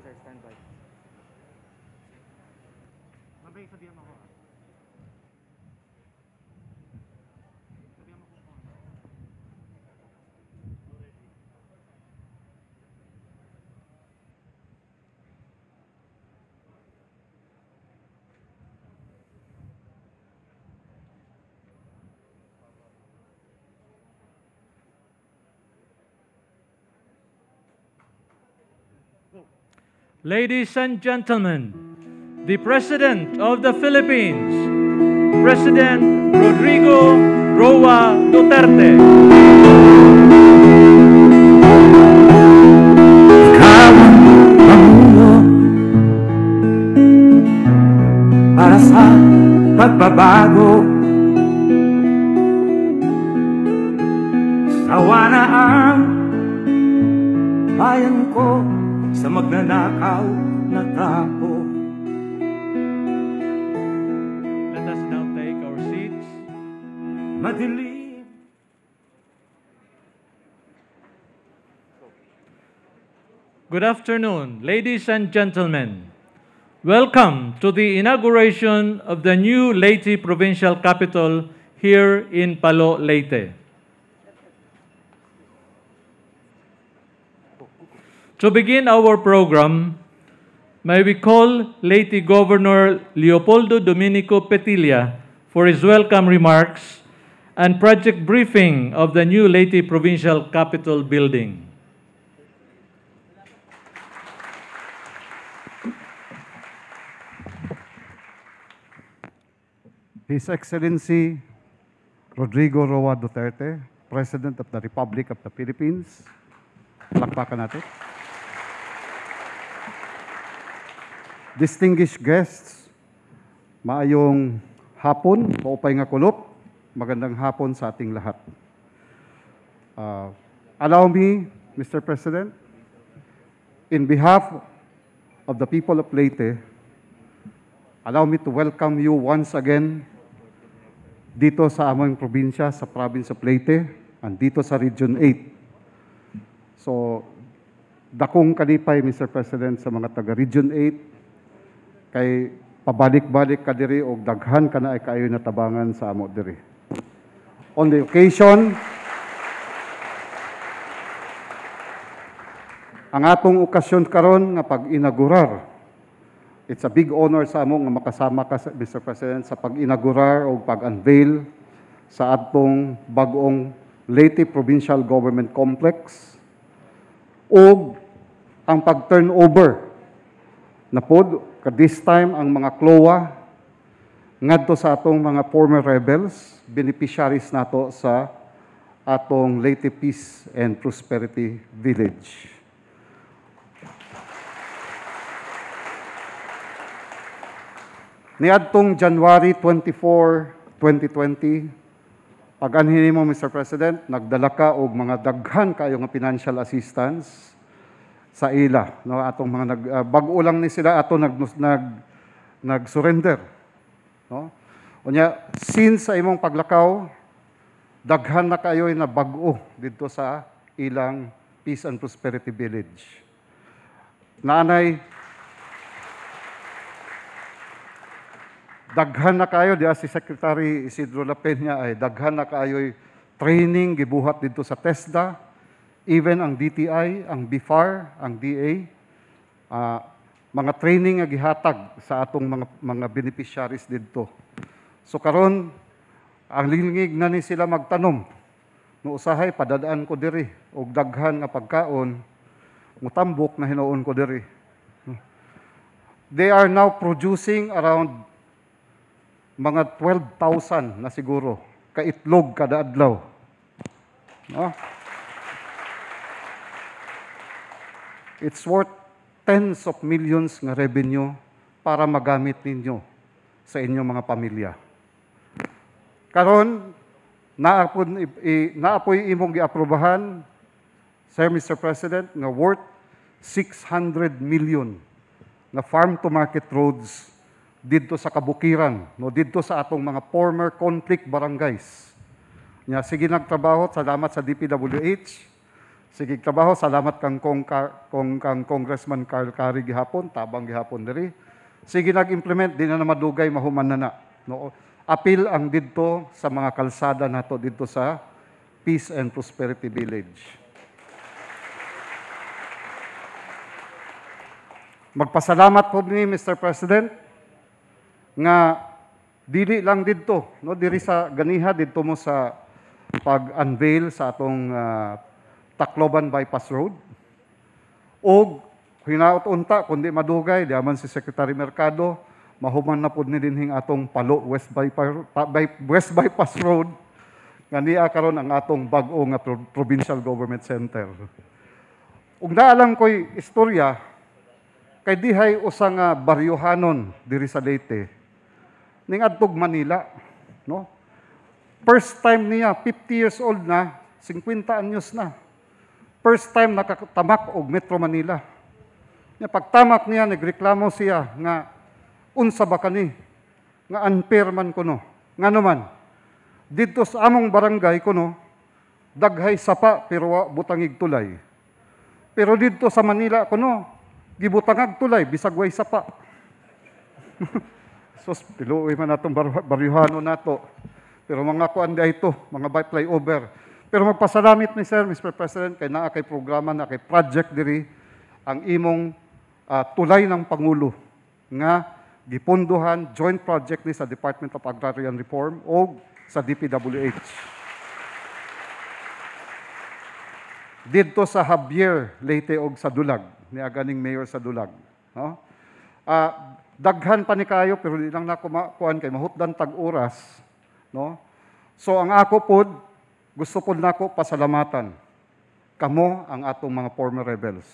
I stand standby. Mabay, ako ah. Ladies and gentlemen, the President of the Philippines, President Rodrigo Roa Duterte. pagbabago Sawa na ang bayan ko sa magnanakaw na tao. Let us now take our seats. Madilim. Good afternoon, ladies and gentlemen. Welcome to the inauguration of the new Leyte Provincial Capital here in Palo, Leyte. To begin our program, may we call Lady Governor Leopoldo Domenico Petilia for his welcome remarks and project briefing of the new Leyte Provincial Capitol Building. His Excellency Rodrigo Roa Duterte, President of the Republic of the Philippines. Palakpakan natin. distinguished guests, maayong hapon, maupay nga kulop, magandang hapon sa ating lahat. Uh, allow me, Mr. President, in behalf of the people of Leyte, allow me to welcome you once again dito sa aming probinsya, sa province of Leyte, and dito sa Region 8. So, dakong kalipay, Mr. President, sa mga taga-Region 8, kay pabalik-balik ka diri o daghan ka na ay kaayo na tabangan sa amo diri. On the occasion, ang atong okasyon karon nga pag-inaugurar, it's a big honor sa amo nga makasama ka, Mr. President, sa pag-inaugurar o pag-unveil sa atong bagong Leyte Provincial Government Complex o ang pag-turnover na pod ka this time ang mga klowa ngadto sa atong mga former rebels, beneficiaries nato sa atong Leyte Peace and Prosperity Village. Niadtong January 24, 2020, pag anhin mo Mr. President, nagdala ka og mga daghan kayo nga financial assistance sa ila no atong mga nag uh, ah, bag lang ni sila ato nag nag nag-surrender no unya since sa imong paglakaw daghan na kayo na bag-o didto sa ilang Peace and Prosperity Village nanay daghan na kayo diha si Secretary Isidro Lapena ay daghan na kayo training gibuhat didto sa TESDA even ang DTI, ang BFAR, ang DA, uh, ah, mga training nga gihatag sa atong mga mga beneficiaries didto. So karon ang lingig na ni sila magtanom. No usahay padadaan ko diri og daghan nga pagkaon mutambok na hinuon ko diri. They are now producing around mga 12,000 na siguro ka itlog kada adlaw. No? It's worth tens of millions ng revenue para magamit ninyo sa inyong mga pamilya. Karon, naapod naapoy imong giaprobahan Sir Mr. President nga worth 600 million na farm to market roads didto sa Kabukiran, no didto sa atong mga former conflict barangays. Nya sige nagtrabaho, salamat sa DPWH Sige trabaho, salamat kang kong, kong, kang Congressman Carl Curry gihapon, tabang gihapon diri. Sige nag-implement, di na na madugay, mahuman na na. No? Apil ang didto sa mga kalsada nato didto sa Peace and Prosperity Village. Magpasalamat po ni Mr. President nga dili lang didto no diri sa ganiha didto mo sa pag-unveil sa atong uh, Tacloban Bypass Road. O hinaot unta, kundi madugay, diaman si Secretary Mercado, mahuman na po ni dinhing atong Palo West Bypass, West Bypass Road, nga karon ang atong bag-o nga Provincial Government Center. Ug naalam ko'y istorya, kay dihay usang baryohanon diri sa Leyte ning adtog Manila no first time niya 50 years old na 50 anyos na First time nakatamak og Metro Manila. Nga pagtamak niya, nagreklamo siya nga unsa ba kani nga unfair man kuno. Nga naman, dito sa among barangay ko no, daghay sapa pero butangig tulay. Pero dito sa Manila ko kuno, gibutangag tulay bisag way sapa. Sos, piluoy man atong bar baryuhano nato. Pero mga kuan ito, mga flyover. Pero magpasalamit ni Sir, Mr. President, kay naa kay programa na kay project diri ang imong uh, tulay ng Pangulo nga gipondohan joint project ni sa Department of Agrarian Reform o sa DPWH. Dito sa Javier, Leyte og sa Dulag, ni aganing mayor sa Dulag. No? Uh, daghan pa ni kayo pero di lang na kumakuan kay mahutdan tag oras, no? So ang ako pod gusto po nako pasalamatan kamo ang atong mga former rebels.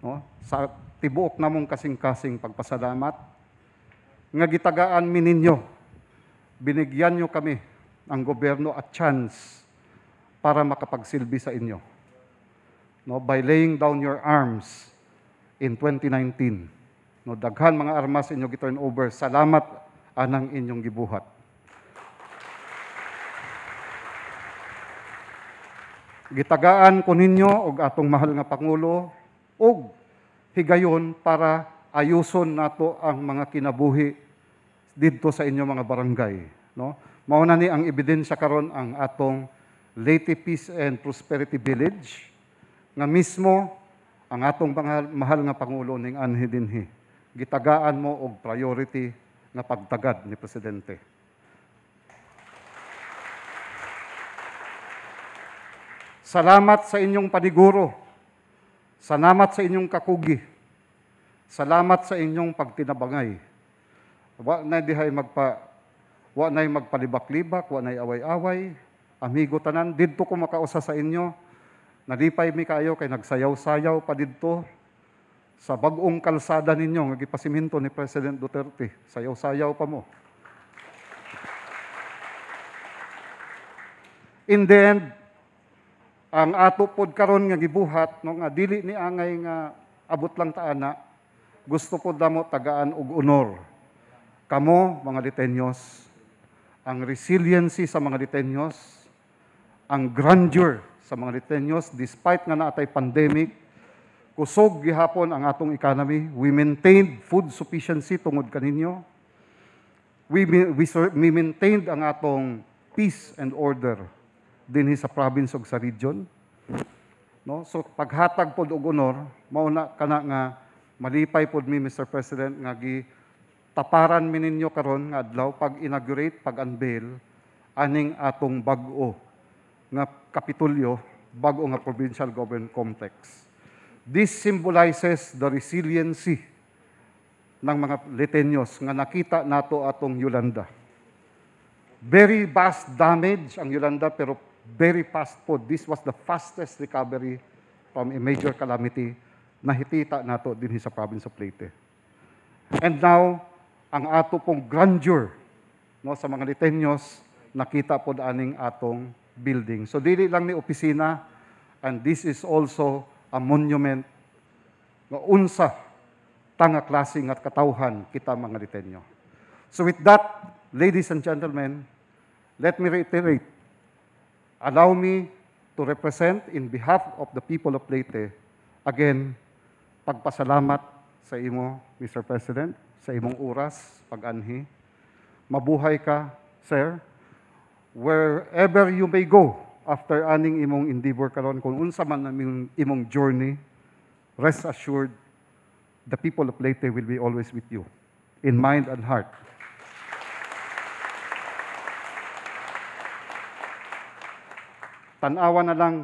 No? Sa tibuok namong kasing-kasing pagpasalamat nga gitagaan mi ninyo binigyan nyo kami ang gobyerno at chance para makapagsilbi sa inyo. No, by laying down your arms in 2019. No, daghan mga armas inyo giturn over. Salamat anang inyong gibuhat. Gitagaan ko ninyo og atong mahal nga Pangulo og higayon para ayuson nato ang mga kinabuhi didto sa inyo mga barangay. No? Mao ni ang ebidensya karon ang atong Leyte Peace and Prosperity Village nga mismo ang atong mga mahal nga Pangulo ning anhi dinhi. Gitagaan mo og priority na pagtagad ni Presidente. Salamat sa inyong paniguro. Salamat sa inyong kakugi. Salamat sa inyong pagtinabangay. Wa na dihay magpa wa nay magpalibak-libak, wa nay away-away. Amigo tanan, didto ko makausa sa inyo. Nalipay mi kayo kay nagsayaw-sayaw pa didto sa bagong kalsada ninyo nga gipasiminto ni President Duterte. Sayaw-sayaw pa mo. In the end, ang ato pod karon nga gibuhat no nga dili ni angay nga abot lang taana gusto pod damo tagaan og honor kamo mga detenyos ang resiliency sa mga detenyos ang grandeur sa mga detenyos despite nga naatay pandemic kusog gihapon ang atong economy we maintained food sufficiency tungod kaninyo we we, we maintained ang atong peace and order dinhi sa province ug sa region. No? So paghatag pod og honor, mao na kana nga malipay pod mi Mr. President nga gi taparan mi ninyo karon nga adlaw pag inaugurate, pag unveil aning atong bag-o nga kapitulyo, bag-o nga provincial government complex. This symbolizes the resiliency ng mga Letenyos nga nakita nato atong Yolanda. Very vast damage ang Yolanda pero very fast po. This was the fastest recovery from a major calamity na hitita nato din sa province of Leyte. And now, ang ato pong grandeur no, sa mga Litenyos, nakita po aning atong building. So, dili lang ni opisina, and this is also a monument na unsa tanga klase nga katawhan kita mga Litenyo. So with that, ladies and gentlemen, let me reiterate allow me to represent in behalf of the people of Leyte, again, pagpasalamat sa imo, Mr. President, sa imong oras, pag-anhi. Mabuhay ka, sir. Wherever you may go after aning imong endeavor karon kung unsa man ang imong journey, rest assured, the people of Leyte will be always with you, in mind and heart. tanawa na lang,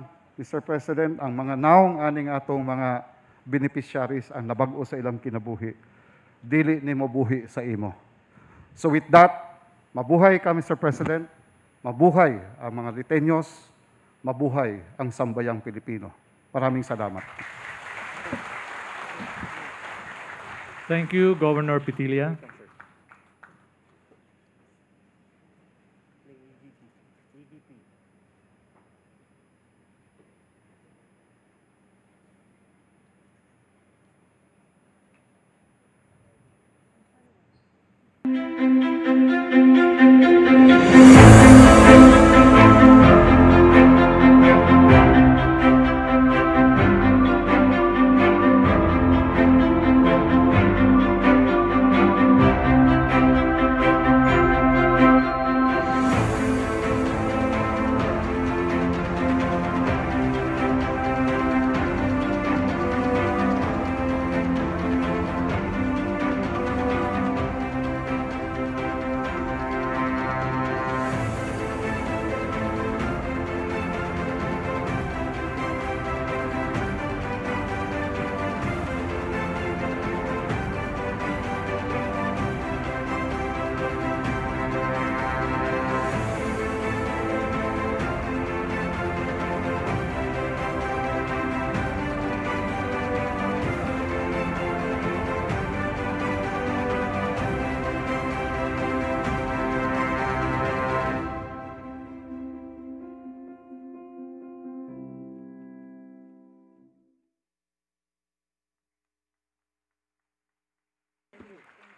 Mr. President, ang mga naong aning atong mga beneficiaries ang nabag-o sa ilang kinabuhi. Dili ni mabuhi sa imo. So with that, mabuhay ka, Mr. President, mabuhay ang mga Litenyos, mabuhay ang sambayang Pilipino. Maraming salamat. Thank you, Governor Petilia.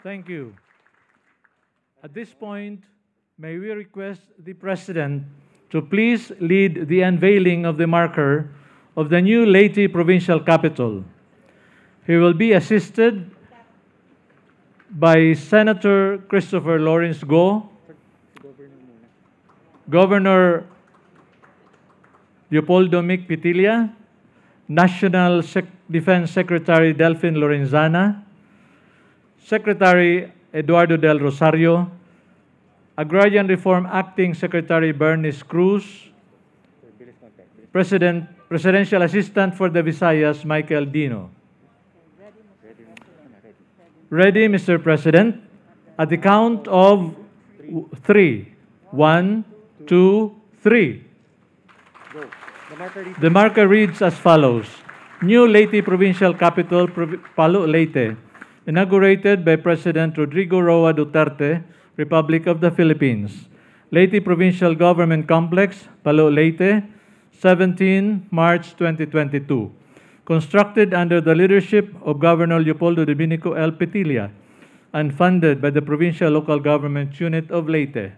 Thank you. At this point, may we request the President to please lead the unveiling of the marker of the new Leyte Provincial Capital. He will be assisted by Senator Christopher Lawrence Go, Governor Leopoldo Mick Pitilia, National Sec Defense Secretary Delphine Lorenzana, Secretary Eduardo del Rosario, Agrarian Reform Acting Secretary Bernice Cruz, President, Presidential Assistant for the Visayas, Michael Dino. Ready, Mr. President? At the count of three. One, two, three. The marker reads as follows. New Leyte Provincial Capital, Palo Leyte, inaugurated by President Rodrigo Roa Duterte, Republic of the Philippines, Leyte Provincial Government Complex, Palo Leyte, 17 March 2022, constructed under the leadership of Governor Leopoldo Dominico L. Petilia and funded by the Provincial Local Government Unit of Leyte.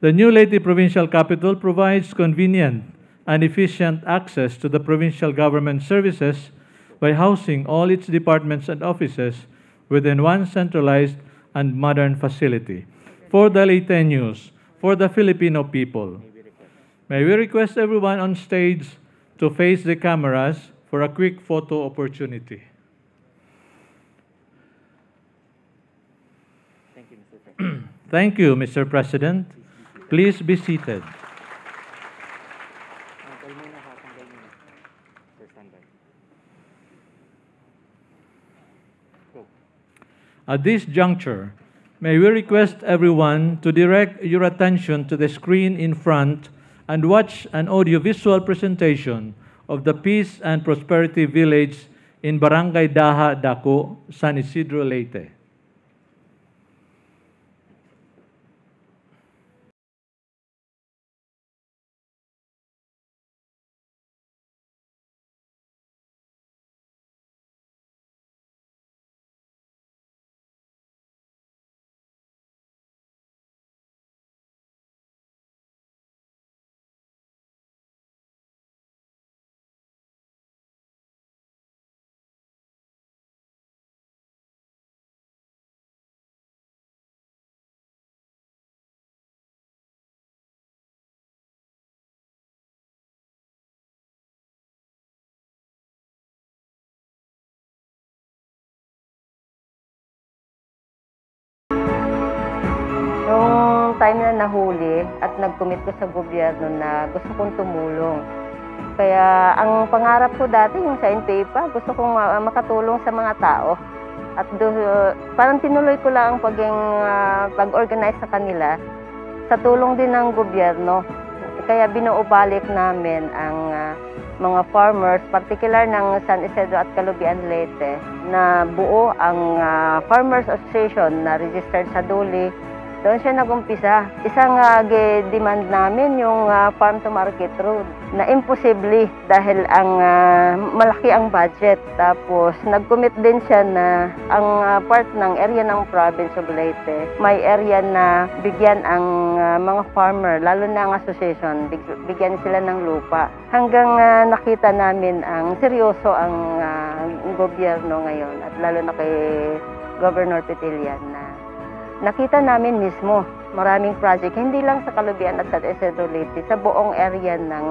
The new Leyte Provincial Capital provides convenient and efficient access to the provincial government services by housing all its departments and offices within one centralized and modern facility for the Leyte for the Filipino people. May we request everyone on stage to face the cameras for a quick photo opportunity. Thank you, Mr. President. Thank you, Mr. President. Please be seated. At this juncture, may we request everyone to direct your attention to the screen in front and watch an audiovisual presentation of the Peace and Prosperity Village in Barangay Daha, Daco, San Isidro, Leyte. time na nahuli at nagkumit ko sa gobyerno na gusto kong tumulong. Kaya ang pangarap ko dati yung sa NPA gusto kong ah, makatulong sa mga tao. At do, parang tinuloy ko lang ang paging, uh, pag-organize sa kanila sa tulong din ng gobyerno. Kaya binuubalik namin ang uh, mga farmers, particular ng San Isidro at Calubian Leyte, na buo ang uh, Farmers Association na registered sa Duli doon siya nagumpisa. Isang uh, demand namin yung uh, farm to market road na imposible dahil ang uh, malaki ang budget. Tapos nag-commit din siya na ang uh, part ng area ng province of Leyte, may area na bigyan ang uh, mga farmer, lalo na ang association, big, bigyan sila ng lupa. Hanggang uh, nakita namin ang seryoso ang uh, gobyerno ngayon at lalo na kay Governor Petilian na nakita namin mismo maraming project, hindi lang sa Kalubian at sa Central Leyte, sa buong area ng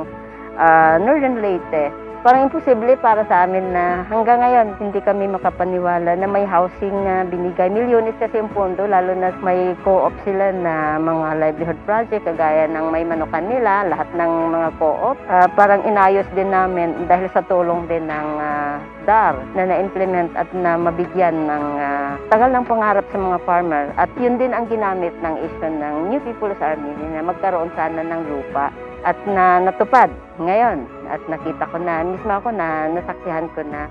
uh, Northern Leyte. Parang imposible para sa amin na hanggang ngayon hindi kami makapaniwala na may housing na binigay. Milyones kasi yung pondo, lalo na may co-op sila na mga livelihood project, kagaya ng may manukan nila, lahat ng mga co-op. Uh, parang inayos din namin dahil sa tulong din ng uh, LTAR na na-implement at na mabigyan ng uh, tagal ng pangarap sa mga farmer. At yun din ang ginamit ng issue ng New People's Army na magkaroon sana ng lupa at na natupad ngayon. At nakita ko na, mismo ako na nasaksihan ko na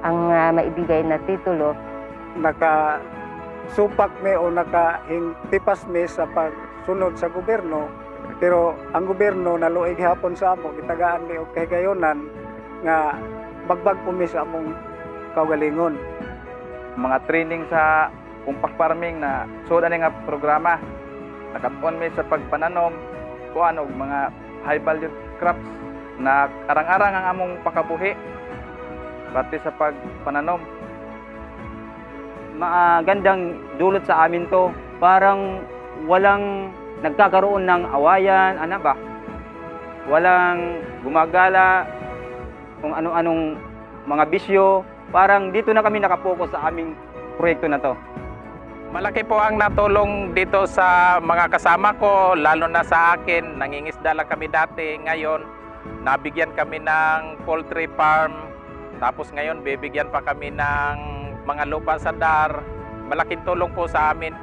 ang uh, maibigay na titulo. Naka supak me o naka tipas me sa pagsunod sa gobyerno pero ang gobyerno naluig hapon sa amo gitagaan ni og kahigayonan nga bagbag umi sa among kaugalingon. Mga training sa kumpak farming na sod ani nga programa. Nakatuon mi sa pagpananom ko anog mga high value crops na arang-arang ang among pakabuhi pati sa pagpananom. Maagandang dulot sa amin to. Parang walang nagkakaroon ng awayan, ano ba? Walang gumagala, kung ano-anong mga bisyo. Parang dito na kami nakapokus sa aming proyekto na to. Malaki po ang natulong dito sa mga kasama ko, lalo na sa akin. Nangingisda lang kami dati. Ngayon, nabigyan kami ng poultry farm. Tapos ngayon, bibigyan pa kami ng mga lupa sa DAR. Malaking tulong po sa amin.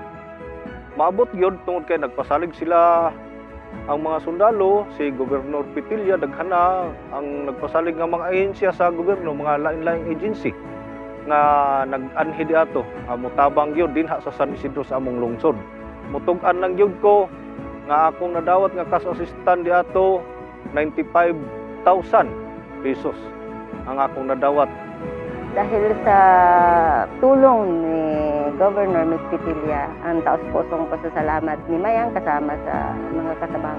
Maabot yun tungkol kay nagpasalig sila ang mga sundalo, si Governor Pitilla, daghana ang nagpasalig ng mga ahensya sa gobyerno, mga lain lain agency nga nag-anhi di ato. Mutabang yun din ha, sa San Isidro sa among lungsod. Mutugan ng yun ko nga akong nadawat nga cash assistant di ato 95,000 pesos ang akong nadawat dahil sa tulong ni Governor Mitpitilia, ang taos pusong pasasalamat ni Mayang kasama sa mga katabang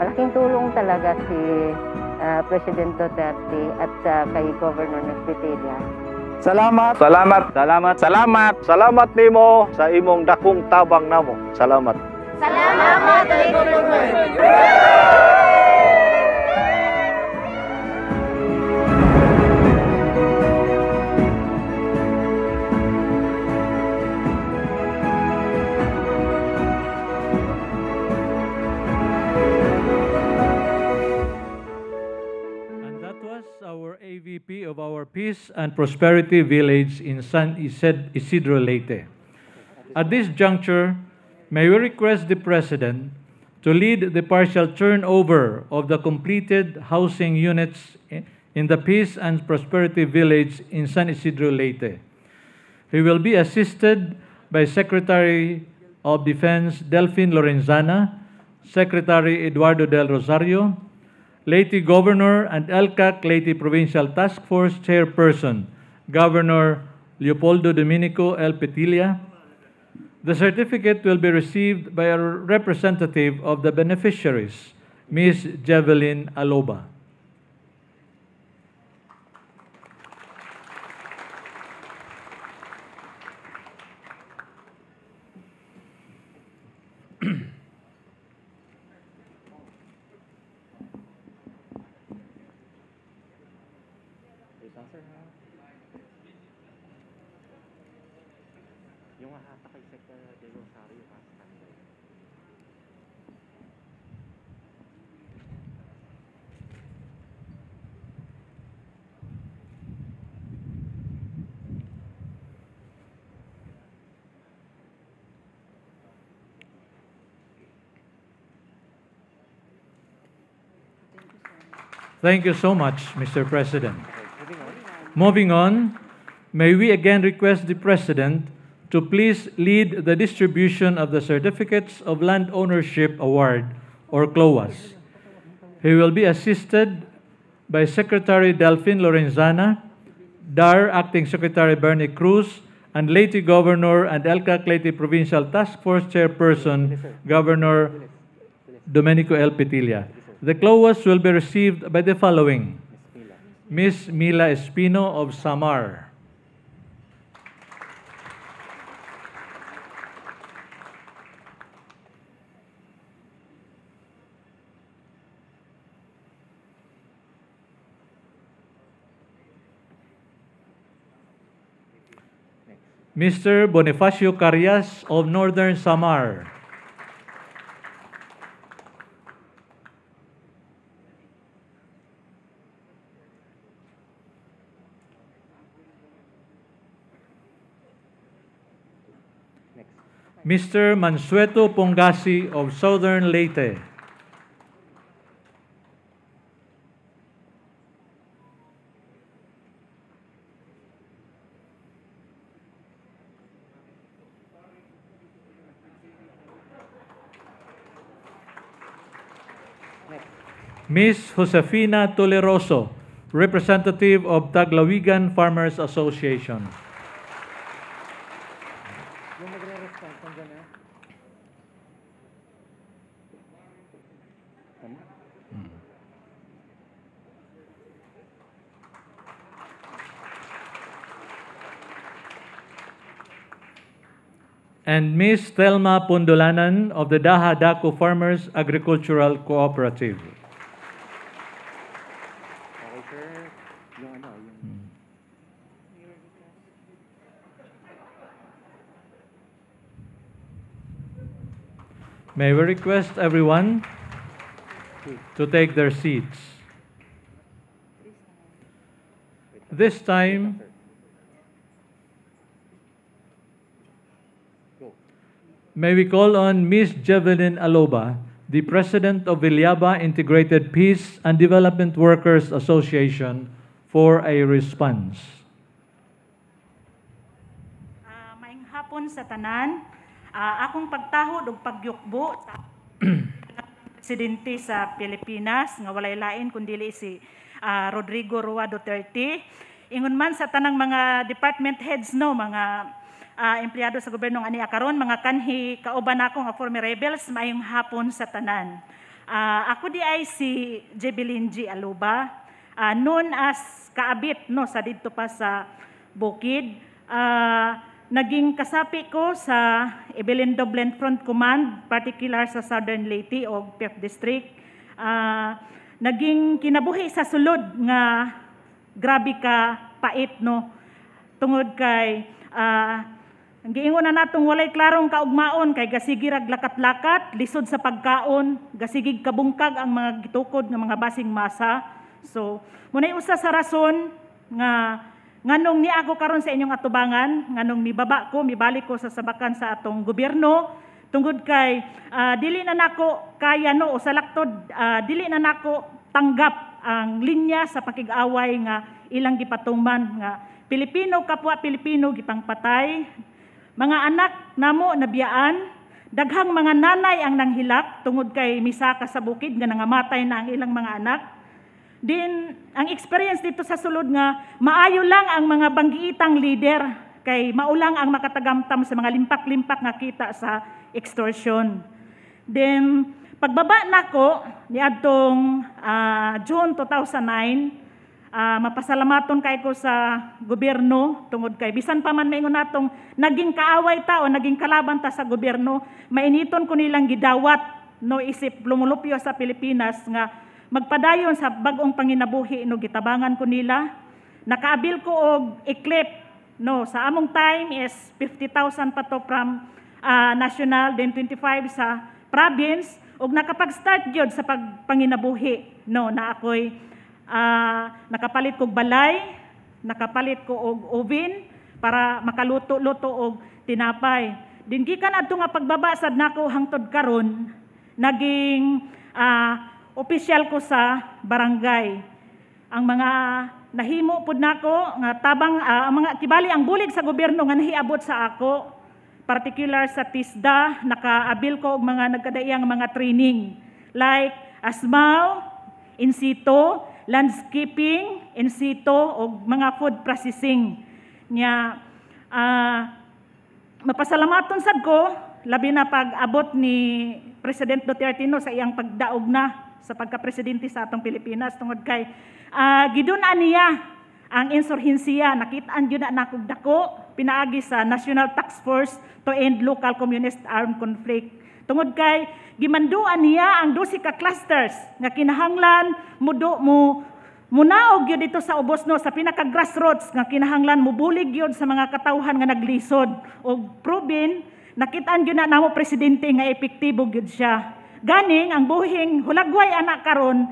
Malaking tulong talaga si uh, President Duterte at uh, kay Governor Mitpitilia. Salamat! Salamat! Salamat! Salamat! Salamat nimo sa imong dakong tabang namo. Salamat! Salamat! Salamat! Salamat! of our Peace and Prosperity Village in San Isidro Leyte. At this juncture, may we request the President to lead the partial turnover of the completed housing units in the Peace and Prosperity Village in San Isidro Leyte. He will be assisted by Secretary of Defense Delphine Lorenzana, Secretary Eduardo del Rosario, Leyte Governor and ELCAC Leyte Provincial Task Force Chairperson, Governor Leopoldo Domenico El Petilia. The certificate will be received by a representative of the beneficiaries, Ms. Javelin Aloba. Thank you so much, Mr. President. Moving on, may we again request the President to please lead the distribution of the Certificates of Land Ownership Award, or CLOAS. He will be assisted by Secretary Delphine Lorenzana, DAR Acting Secretary Bernie Cruz, and Leyte Governor and Elka Leyte Provincial Task Force Chairperson, Governor Domenico L. Petilia. The clovers will be received by the following. Ms. Mila Espino of Samar. Mr. Bonifacio Carias of Northern Samar. Mr. Mansueto Pongasi of Southern Leyte. Ms. Josefina Toleroso, representative of Taglawigan Farmers Association. and Ms. Thelma Pondolanan of the Dahadako Farmers Agricultural Cooperative. May we request everyone to take their seats. This time, may we call on Ms. Javelin Aloba, the President of Villaba Integrated Peace and Development Workers Association, for a response. Uh, ah, maing hapon sa tanan, uh, akong pagtahod og pagyukbo sa presidente sa Pilipinas nga walay lain kundi si uh, Rodrigo Roa Duterte. Ingon man sa tanang mga department heads no, mga uh, empleyado sa gobyerno ani karon mga kanhi kauban akong nga former rebels maayong hapon sa tanan. Uh, ako di ay si Jebelin G. Aluba, uh, ah, known as kaabit no sa didto pa sa Bukid. Uh, naging kasapi ko sa Evelyn Doblen Front Command, particular sa Southern Leyte o 5 District. Uh, naging kinabuhi sa sulod nga grabe ka pait no tungod kay uh, ang giingon na natong walay klarong kaugmaon kay gasigirag lakat-lakat, lisod sa pagkaon, gasigig kabungkag ang mga gitukod ng mga basing masa. So, munay usa sa rason nga nganong ni ako karon sa inyong atubangan, nganong mibaba ko, mibalik ko sa sabakan sa atong gobyerno tungod kay uh, dili na nako kaya no o sa laktod uh, dili na nako tanggap ang linya sa pakig-away nga ilang gipatuman nga Pilipino kapwa Pilipino gipangpatay mga anak namo nabiyaan, daghang mga nanay ang nanghilak tungod kay misaka sa bukid nga nangamatay na ang ilang mga anak. Din ang experience dito sa sulod nga maayo lang ang mga banggiitang leader kay maulang ang makatagamtam sa mga limpak-limpak nga kita sa extortion. Then pagbaba nako niadtong uh, ah, June 2009 uh, mapasalamaton kay ko sa gobyerno tungod kay bisan pa man maingon natong naging kaaway ta o naging kalaban ta sa gobyerno mainiton ko nilang gidawat no isip lumulupyo sa Pilipinas nga magpadayon sa bagong panginabuhi no gitabangan ko nila nakaabil ko og eclipse no sa among time is 50,000 pato from uh, national then 25 sa province og nakapag-start gyud sa pagpanginabuhi no na ako'y uh, nakapalit kog balay, nakapalit ko og oven para makaluto-luto og tinapay. Din gikan adto nga pagbabasad nako hangtod karon naging uh, opisyal ko sa barangay. Ang mga nahimo pud nako nga tabang uh, ang mga kibali ang bulig sa gobyerno nga nahiabot sa ako particular sa TISDA nakaabil ko og mga nagkadaiyang mga training like asmaw, insito, landscaping in situ o mga food processing niya uh, mapasalamaton sad ko labi na pag-abot ni President Duterte no sa iyang pagdaog na sa pagka-presidente sa atong Pilipinas tungod kay uh, giduna niya ang insurhensiya nakitaan jud na nakog dako pinaagi sa National Task Force to End Local Communist Armed Conflict tungod kay gimanduan niya ang 12 ka clusters nga kinahanglan mudo mo munaog gyud dito sa ubos no sa pinaka grassroots nga kinahanglan mubulig gyud sa mga katawhan nga naglisod og probin nakitaan gyud na namo presidente nga epektibo gyud siya ganing ang buhing hulagway anak karon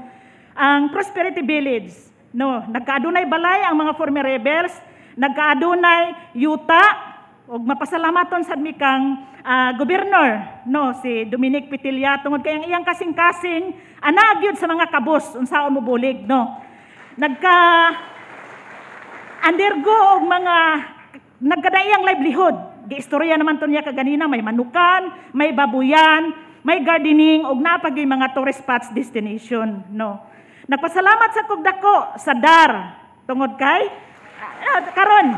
ang prosperity village no nagkaadunay balay ang mga former rebels nagkaadunay yuta ug mapasalamaton sad mi kang uh, ah, gobernador no si Dominic Pitilla tungod kay ang iyang kasing-kasing ana gyud sa mga kabos unsaon mo bulig no nagka undergo og mga nagkadaiyang livelihood giistorya naman to niya kaganina may manukan may babuyan may gardening og napag mga tourist spots destination no nagpasalamat sa kog dako sa DAR tungod kay uh, karon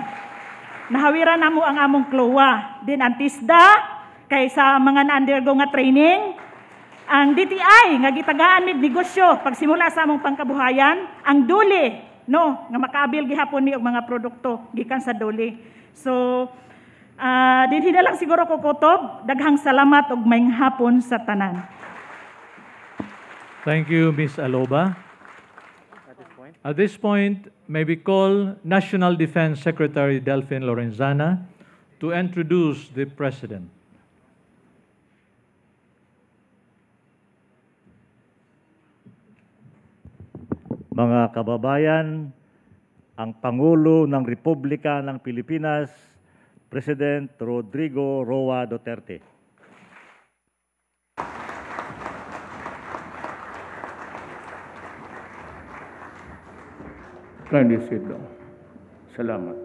Nahawiran na mo ang among klowa. Din ang tisda, kaysa mga na-undergo nga training. Ang DTI, nga gitagaan mid negosyo pagsimula sa among pangkabuhayan, ang duli, no, nga makaabil gihapon ni og mga produkto gikan sa duli. So, uh, ah, dinhi na lang siguro ko kutob, daghang salamat og mayng hapon sa tanan. Thank you, miss Aloba. At this point, At this point may we call National Defense Secretary Delphine Lorenzana to introduce the President. Mga kababayan, ang Pangulo ng Republika ng Pilipinas, President Rodrigo Roa Duterte. Kindly sit down. Salamat.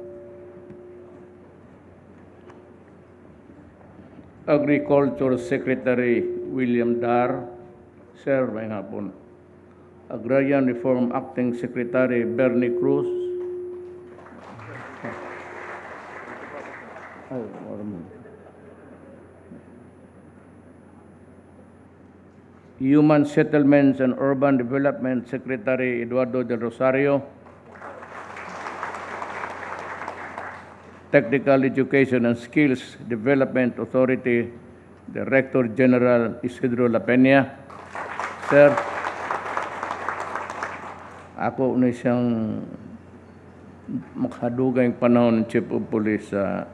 Agriculture Secretary William Dar, Sir, may hapon. Agrarian Reform Acting Secretary Bernie Cruz. Oh, Ay, Human Settlements and Urban Development Secretary Eduardo del Rosario. Technical Education and Skills Development Authority, Director General Isidro La Peña. Sir, ako na siyang makadugay panahon ng Chief of Police sa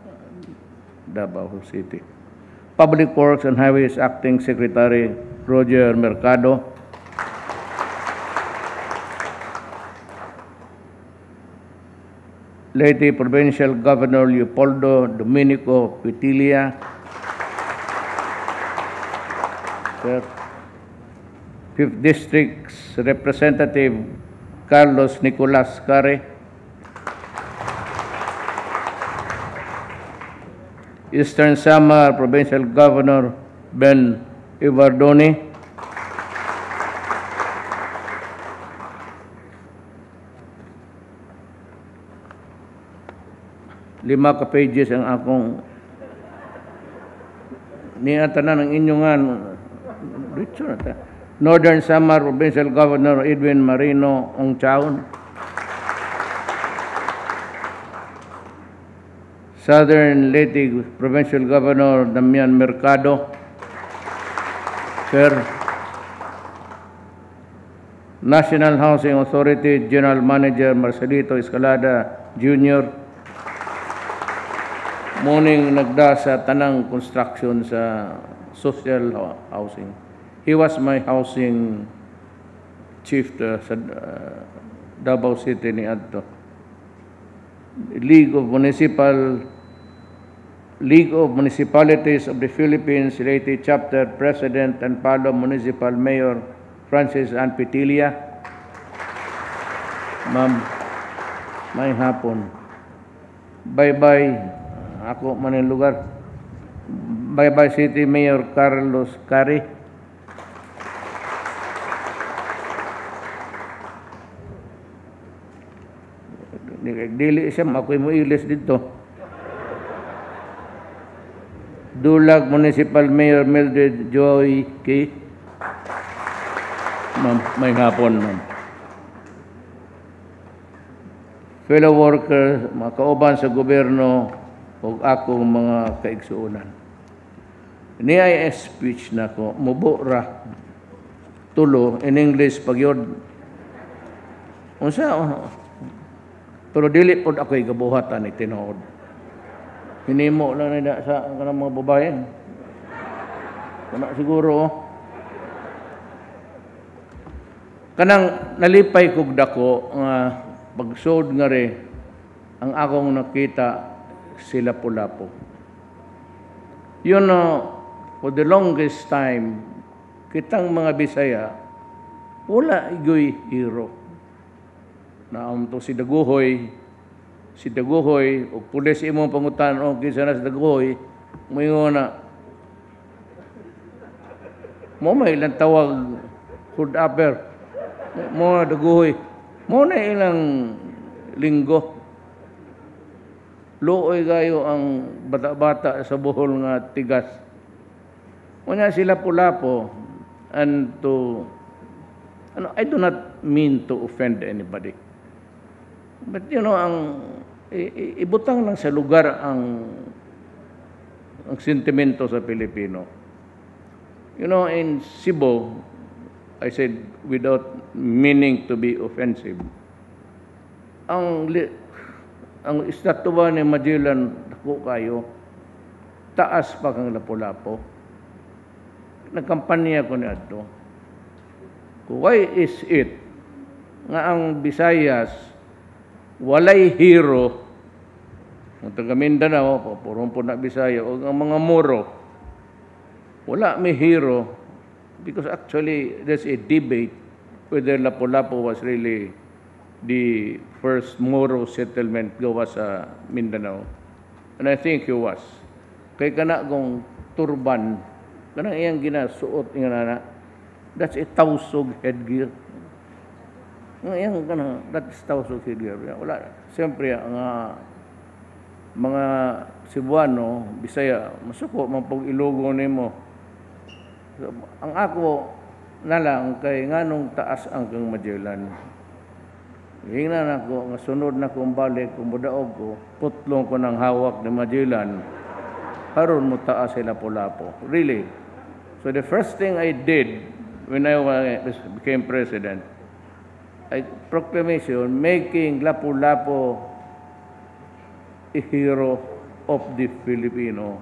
Davao City. Public Works and Highways Acting Secretary Roger Mercado. Lady Provincial Governor Leopoldo Domenico Petilia, Fifth District's Representative Carlos Nicolas Care, Eastern Samar Provincial Governor Ben Ivardone, lima ka pages ang akong niatanan ng inyo nga Richard Northern Samar Provincial Governor Edwin Marino Ong Chaon Southern Leyte Provincial Governor Damian Mercado Sir National Housing Authority General Manager Marcelito Escalada Jr morning nagda sa tanang construction sa social housing. He was my housing chief uh, sa uh, Davao City ni Adto. League of Municipal League of Municipalities of the Philippines related chapter president and Palo Municipal Mayor Francis Anpitilia. Ma'am, may hapon. Bye-bye ako man yung lugar. Bye-bye City Mayor Carlos Cari. Dili siya, ako'y mo ilis dito. Dulag Municipal Mayor Mildred Joy K. Ma'am, may hapon, ma'am. Fellow workers, mga kauban sa gobyerno, o akong mga kaigsuunan. ay speech na ko, ra tulo, in English, pagyod. Unsa, oh, oh. pero dili po ako'y gabuhatan ani tinuod. Hinimo lang na sa kanang mga babae. Kana siguro, oh. kanang nalipay kog dako nga uh, pagsod nga re ang akong nakita sila Lapu-Lapu. You know, for the longest time, kitang mga Bisaya, wala igoy hero. Naam to si Daguhoy, si Daguhoy, o pulis imong pangutan, o kinsa na si Daguhoy, mayon na, mo may ilang tawag hood upper, mo Daguhoy, mo na ilang linggo, luoy gayo ang bata-bata sa buhol nga tigas. Unya sila pula po and to ano, I do not mean to offend anybody. But you know, ang ibutang lang sa lugar ang ang sentimento sa Pilipino. You know, in Cebu, I said without meaning to be offensive. Ang ang estatwa ni Magellan ko kayo taas pa kang lapu-lapo nagkampanya ko ni Adto why is it nga ang Visayas walay hero ang taga Mindanao purong po na Bisaya o ang mga Moro wala may hero because actually there's a debate whether Lapu-Lapu was really the first Moro settlement gawa sa Mindanao. And I think he was. Kay kana gong turban, kanang iyang ginasuot nga na, that's a tausog headgear. Nga iyang kana, that's tausog headgear. Wala, siyempre, nga mga Cebuano, Bisaya, masuko, mapag ilogo nimo. So, ang ako, na lang kay nganong taas ang kang Magellan. Hingna na ko, nga sunod na kong balik, kung budaog ko, putlong ko ng hawak ni Magellan. Harun mo taas sila pulapo. Really. So the first thing I did when I became president, I proclamation making Lapu-Lapu a hero of the Filipino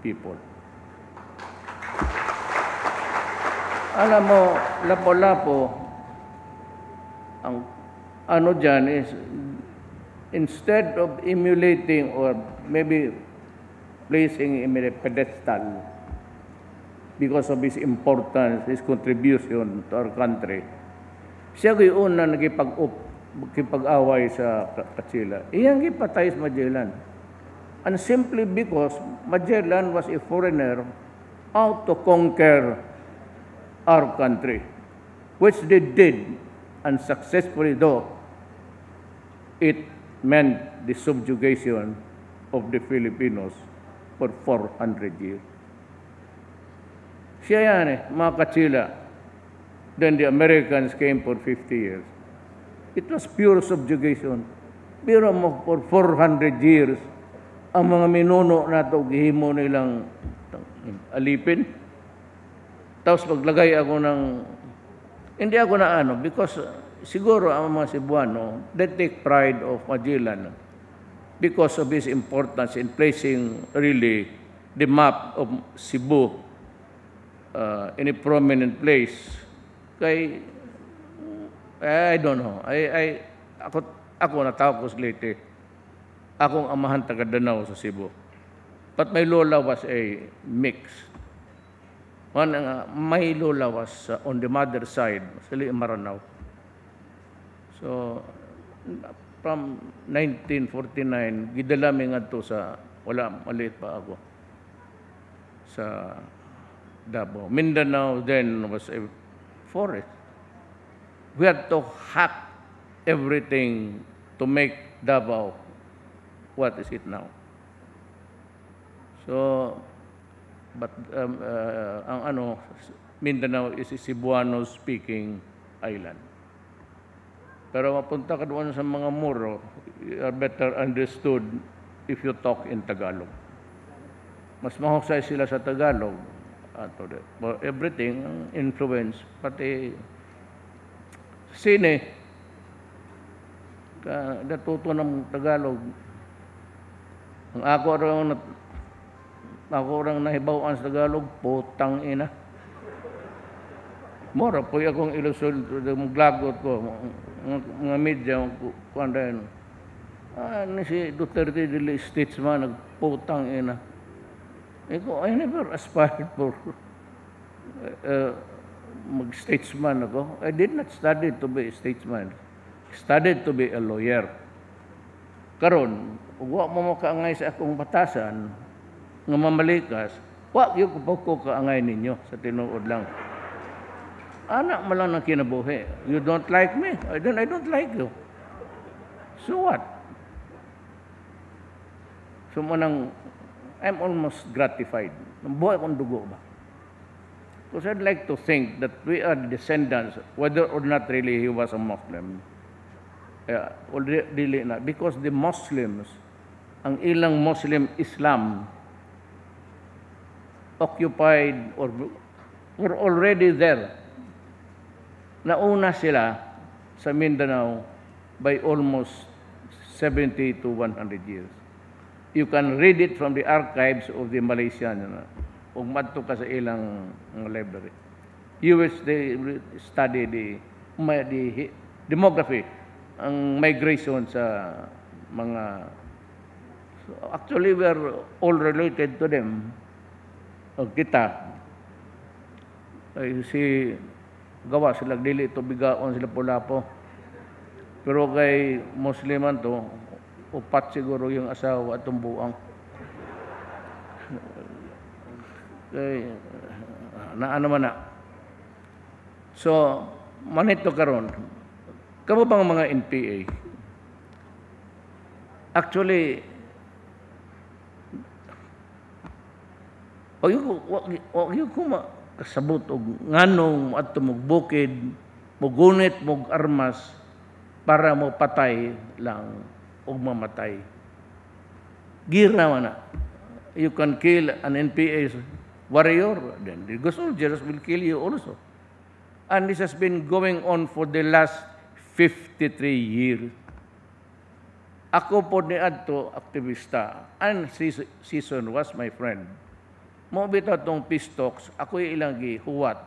people. Alam mo, Lapu-Lapu, ang ano dyan is instead of emulating or maybe placing him in a pedestal because of his importance, his contribution to our country, siya yung una nagkipag-away sa Katsila. Iyang ipatay sa Magellan. And simply because Magellan was a foreigner out to conquer our country, which they did and successfully though It meant the subjugation of the Filipinos for 400 years. Siya yan eh, mga katsila. Then the Americans came for 50 years. It was pure subjugation. Pero mo for 400 years, ang mga minuno na ito, gihimo nilang alipin. Tapos paglagay ako ng, hindi ako na ano, because siguro ang mga Cebuano, they take pride of Magellan because of his importance in placing really the map of Cebu uh, in a prominent place. Kay, eh, I don't know. I, I, ako, ako natapos late. Akong amahan taga Danao sa Cebu. But my lola was a mix. One, uh, my lola was uh, on the mother side, sila Maranao. So, from 1949, gidalaming mi sa wala maliit pa ako sa Davao. Mindanao then was a forest. We had to hack everything to make Davao what is it now. So, but um, uh, ang ano, Mindanao is a Cebuano-speaking island. Pero mapunta ka doon sa mga muro, are better understood if you talk in Tagalog. Mas mahusay sila sa Tagalog. For everything, influence, pati sine, ka, natuto ng Tagalog. Ang ako raw, ako raw nahibawan sa Tagalog, putang ina. Mora po akong ilusol, muglagot ko, ng media, kuhan rin. Ah, ni si Duterte dili statesman, nagputang ina. Iko, I never aspired for uh, eh, eh, mag-statesman ako. I did not study to be a statesman. Studied to be a lawyer. Karon, wa mo mo kaangay sa akong batasan, nga mamalikas, wa yung ko kaangay ninyo sa tinuod lang. Anak mo lang ng kinabuhi. You don't like me, I don't, I don't like you. So what? So mo nang, I'm almost gratified. Buhay kong dugo ba? Because I'd like to think that we are descendants, whether or not really he was a Muslim, uh, or really not, because the Muslims, ang ilang Muslim Islam, occupied or were already there nauna sila sa Mindanao by almost 70 to 100 years. You can read it from the archives of the Malaysian. You kung madto ka sa ilang uh, library. You will study the, the demography, ang migration sa mga... So actually, we are all related to them. O oh, kita. Ay, si gawa sila dili to bigaon sila pula po pero kay musliman to upat siguro yung asawa at tumbuang kay na ano man na so manito karon kamo bang mga NPA actually Oh, you, what, wag you, kuma kasabot og nganong at tumugbukid mugunit mug armas para mo patay lang og mamatay gira man na you can kill an NPA warrior then the oh, soldiers will kill you also and this has been going on for the last 53 years ako po ni Adto aktivista and season was my friend mo bitaw tong pistoks, ako'y ilanggi, huwat,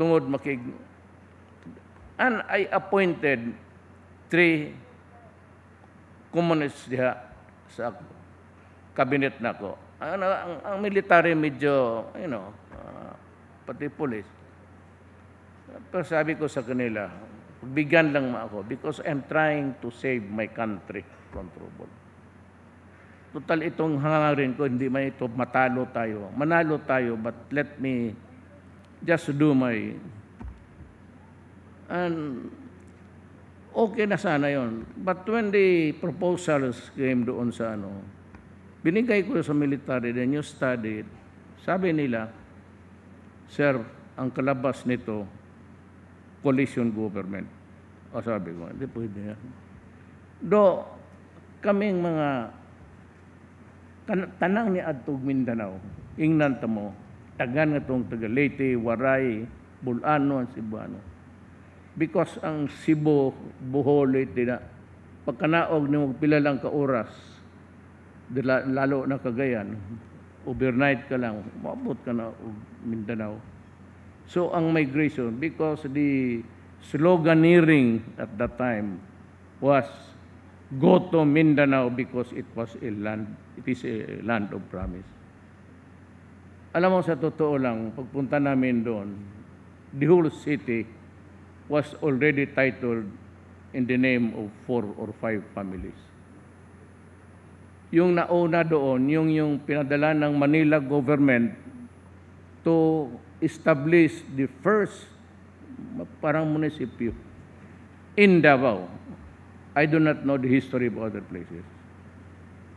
tungod makig... an I appointed three communists diha sa cabinet na ko. Ang, ang, ang military medyo, you know, uh, pati police. Pero sabi ko sa kanila, bigyan lang mo ako because I'm trying to save my country from trouble total itong hangarin ko, hindi man ito matalo tayo. Manalo tayo, but let me just do my... And okay na sana yon. But when the proposals came doon sa ano, binigay ko sa military, then you studied, sabi nila, Sir, ang kalabas nito, coalition government. O sabi ko, hindi pwede yan. Do, kaming mga tanang ni adtog Mindanao ingnan ta mo tagan nga tong taga Leyte Waray Bulano ang Cebuano because ang Cebu Bohol Leyte na pagkanaog ni pila lang ka oras dila, lalo na kagayan overnight ka lang maabot ka na og Mindanao so ang migration because the sloganeering at that time was go to Mindanao because it was a land, it is a land of promise. Alam mo sa totoo lang, pagpunta namin doon, the whole city was already titled in the name of four or five families. Yung nauna doon, yung yung pinadala ng Manila government to establish the first parang munisipyo in Davao I do not know the history of other places.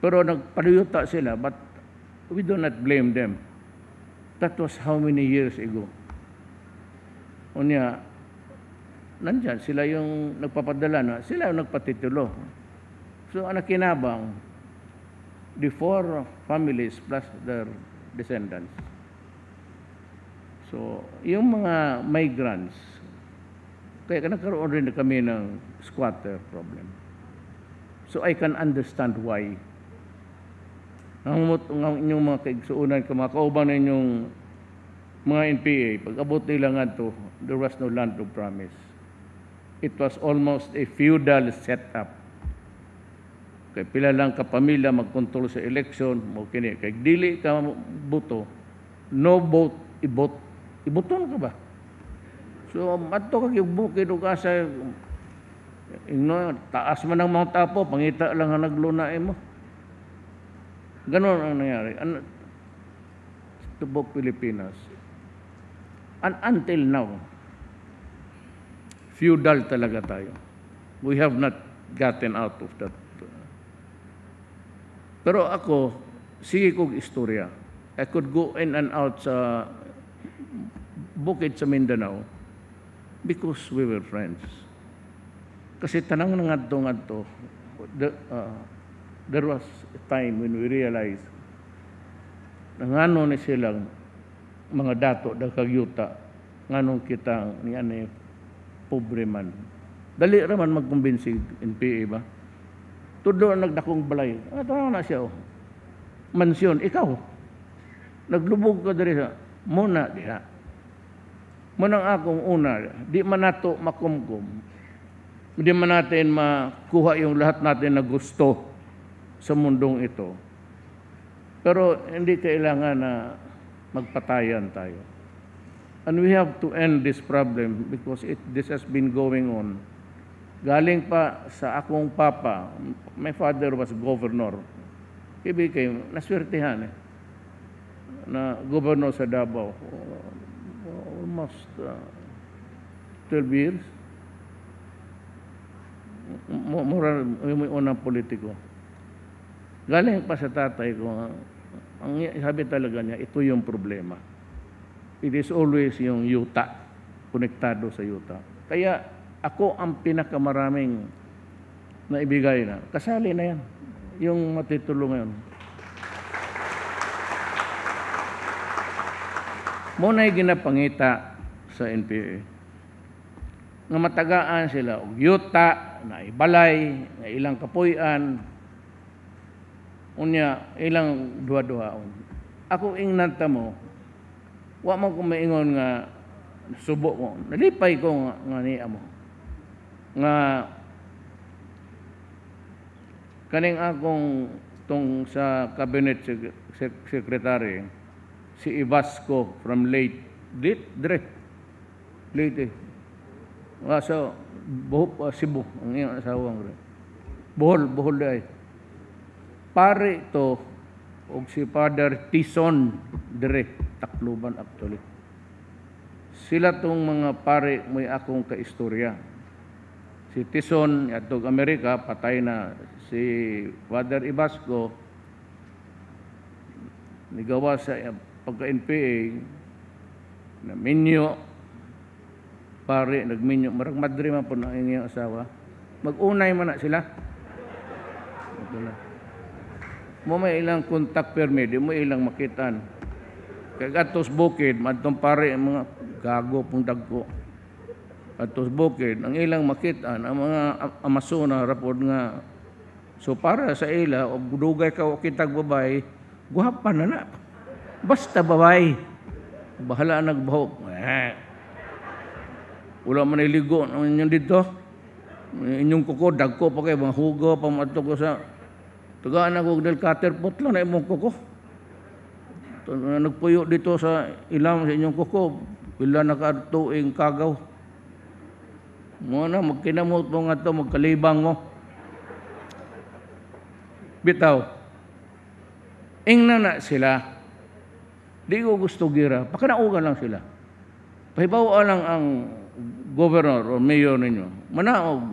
Pero nagpaluyuta sila, but we do not blame them. That was how many years ago. Unya, niya, nandyan, sila yung nagpapadala na, sila yung nagpatitulo. So, ang nakinabang, the four families plus their descendants. So, yung mga migrants, kaya nagkaroon rin kami ng squatter problem. So I can understand why. Ang ng inyong mga kaigsuunan, kumakauban ninyong mga NPA, pag abot nila nga to, there was no land to promise. It was almost a feudal setup. Kay pila lang ka pamilya magkontrol sa election, mo kini kay dili ka buto, no vote, ibot, ibuton ka ba? So, ato ka bukid o kasa, ino, taas man ang mga tapo, pangita lang ang naglunay mo. Ganon ang nangyari. An Tubok Pilipinas. And until now, feudal talaga tayo. We have not gotten out of that. Pero ako, sige kong istorya. I could go in and out sa bukid sa Mindanao because we were friends. Kasi tanang nang adto-adto, the, uh, there was a time when we realized na ngano ni silang mga dato da kagyuta nganong kita ni ane pobre man dali ra man magkumbinsi NPA ba tudlo nagdakong balay ah tanaw na siya oh mansyon ikaw naglubog ka diri sa muna diha Munang akong una, di man nato makumkum. Di man natin makuha yung lahat natin na gusto sa mundong ito. Pero hindi kailangan na magpatayan tayo. And we have to end this problem because it, this has been going on. Galing pa sa akong papa, my father was governor. Ibig kayo, naswertihan eh, na governor sa Davao almost uh, 12 years. Mura yung unang politiko. Galing pa sa tatay ko, ah, ang sabi talaga niya, ito yung problema. It is always yung yuta, konektado sa yuta. Kaya ako ang pinakamaraming naibigay na. Kasali na yan, yung matitulo ngayon. Mo na ginapangita sa NPA nga matagaan sila og yuta na ibalay na ilang kapuy-an unya ilang duha-duhaon. Ako ing ta mo wa man ko maingon nga subo ko. Nalipay ko nga, nga niya mo. Nga kaning akong tong sa cabinet secretary si Ibasco from late dit dire late eh. Uh, so buhop uh, Cebu ang iyang asawa ng Bohol Bohol ay pare to og si Father Tison dire takluban actually sila tong mga pare may akong kaistorya si Tison atog Amerika patay na si Father Ibasco nigawa sa pagka-NPA, na minyo, pare, nagminyo, marag madre man po ng inyong asawa, mag-unay man na sila. Mo may ilang contact permit, di mo ilang makitan. makitaan. atos bukid, madtong pare, mga gago pong dagko. Atos bukid, ang ilang makitan, ang mga Amazona, rapod nga, So para sa ila, og dugay ka o kitag babay, guhapa na na. Basta babay. Bahala nagbuhok. Eh. Wala man iligo ninyo dito. Inyong kuko, dagko pa kayo, mga hugo, pamato ko sa... Tagaan ako, del cutter pot lang na imong kuko. Eh, nagpuyo dito sa ilam sa inyong kuko, pila nakatuing kagaw. Muna, magkinamot mo nga to, magkalibang mo. Bitaw, ingna na sila Di ko gusto gira. Pakinaugan lang sila. Pahibawa lang ang governor or mayor ninyo. Manaog.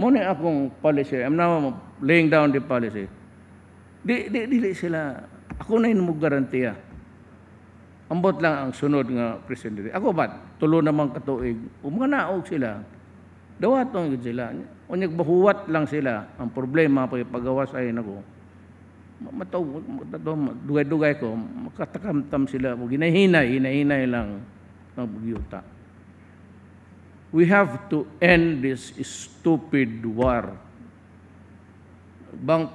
Muna akong policy. I'm now laying down the policy. Di, di, di sila. Ako na yung garantiya. Ambot lang ang sunod nga presidente. Ako ba? Tulo naman katuig. Umanaog sila. Dawat ang sila. Unyag bahuwat lang sila. Ang problema, pagpagawa sa ako mataw, mataw, dugay-dugay ko, makatakam-tam sila, ginahinay, hinahinay lang ng bugyuta. We have to end this stupid war. Bang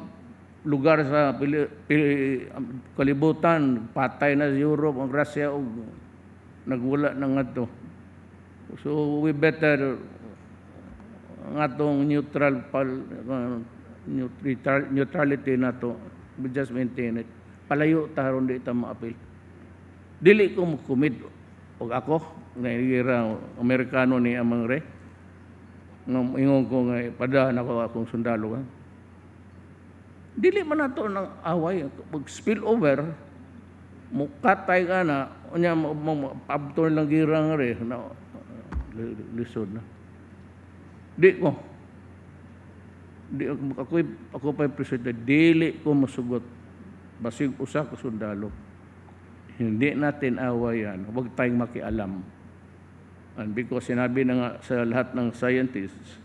lugar sa pili, pili, um, kalibutan, patay na sa Europe, ang Russia, og, nagwala na nga to. So we better ang atong neutral pal, uh, neutral, neutrality na to we just maintain it. Palayo taron di ta maapil. Dili ko mukumid og ako nga gira Amerikano ni amang re. Ng ingon ko nga padahan ako akong sundalo. Ha? Dili man nato nang away pag spill over mukatay ka na unya pabton lang gira nga re na lisod na. Di ko di, ako, ako pa presidente, dili ko masugot. Basig usa ko sundalo. Hindi natin awa yan. Huwag tayong makialam. And because sinabi na nga sa lahat ng scientists,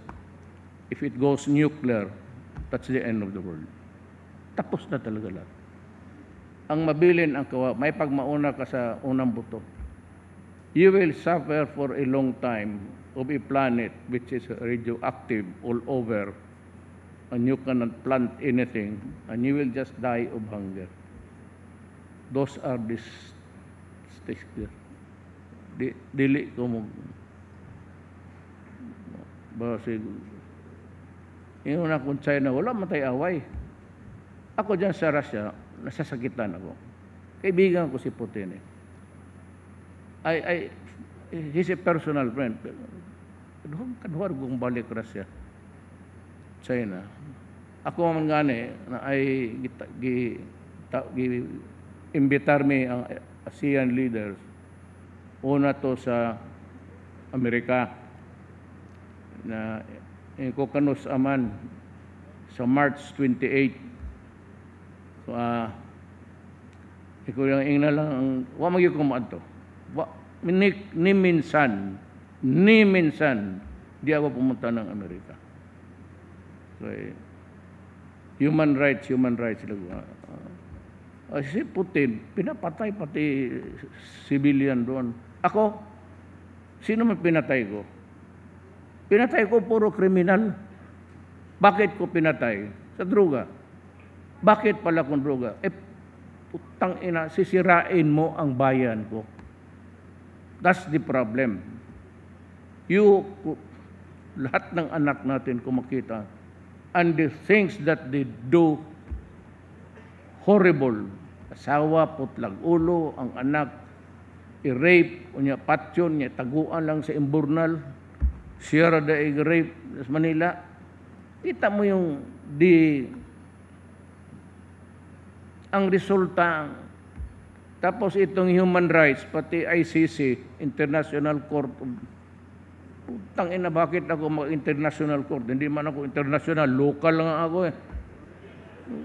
if it goes nuclear, that's the end of the world. Tapos na talaga lahat. Ang mabilin ang kawa, may pagmauna ka sa unang buto. You will suffer for a long time of a planet which is radioactive all over and you cannot plant anything, and you will just die of hunger. Those are these stakes there. Di, dili ko mo. Basi, yung una kong China, wala matay away. Ako dyan sa Russia, nasasakitan ako. Kaibigan ko si Putin eh. I, I, he's a personal friend. Kaduhar kong balik Russia China. Ako man gani na ay gita, gi, ta, gi imbitar mi ang ASEAN leaders una to sa Amerika na in eh, Kokanos Aman sa March 28 so uh, ikaw yung ingna lang ang wa magyud ko adto wa ni, ni minsan ni minsan di ako pumunta ng Amerika Right. Human rights, human rights. Uh, si Putin, pinapatay pati civilian doon. Ako, sino man pinatay ko? Pinatay ko puro kriminal. Bakit ko pinatay? Sa droga. Bakit pala kung droga? Eh, putang ina, sisirain mo ang bayan ko. That's the problem. You, lahat ng anak natin kumakita, and the things that they do horrible. Asawa, putlag ulo, ang anak, i-rape, unya patyon, niya taguan lang sa Imburnal, Sierra de i sa Manila. Kita mo yung di ang resulta tapos itong human rights pati ICC International Court of Putang ina, bakit ako mag-international court? Hindi man ako international, local lang ako eh.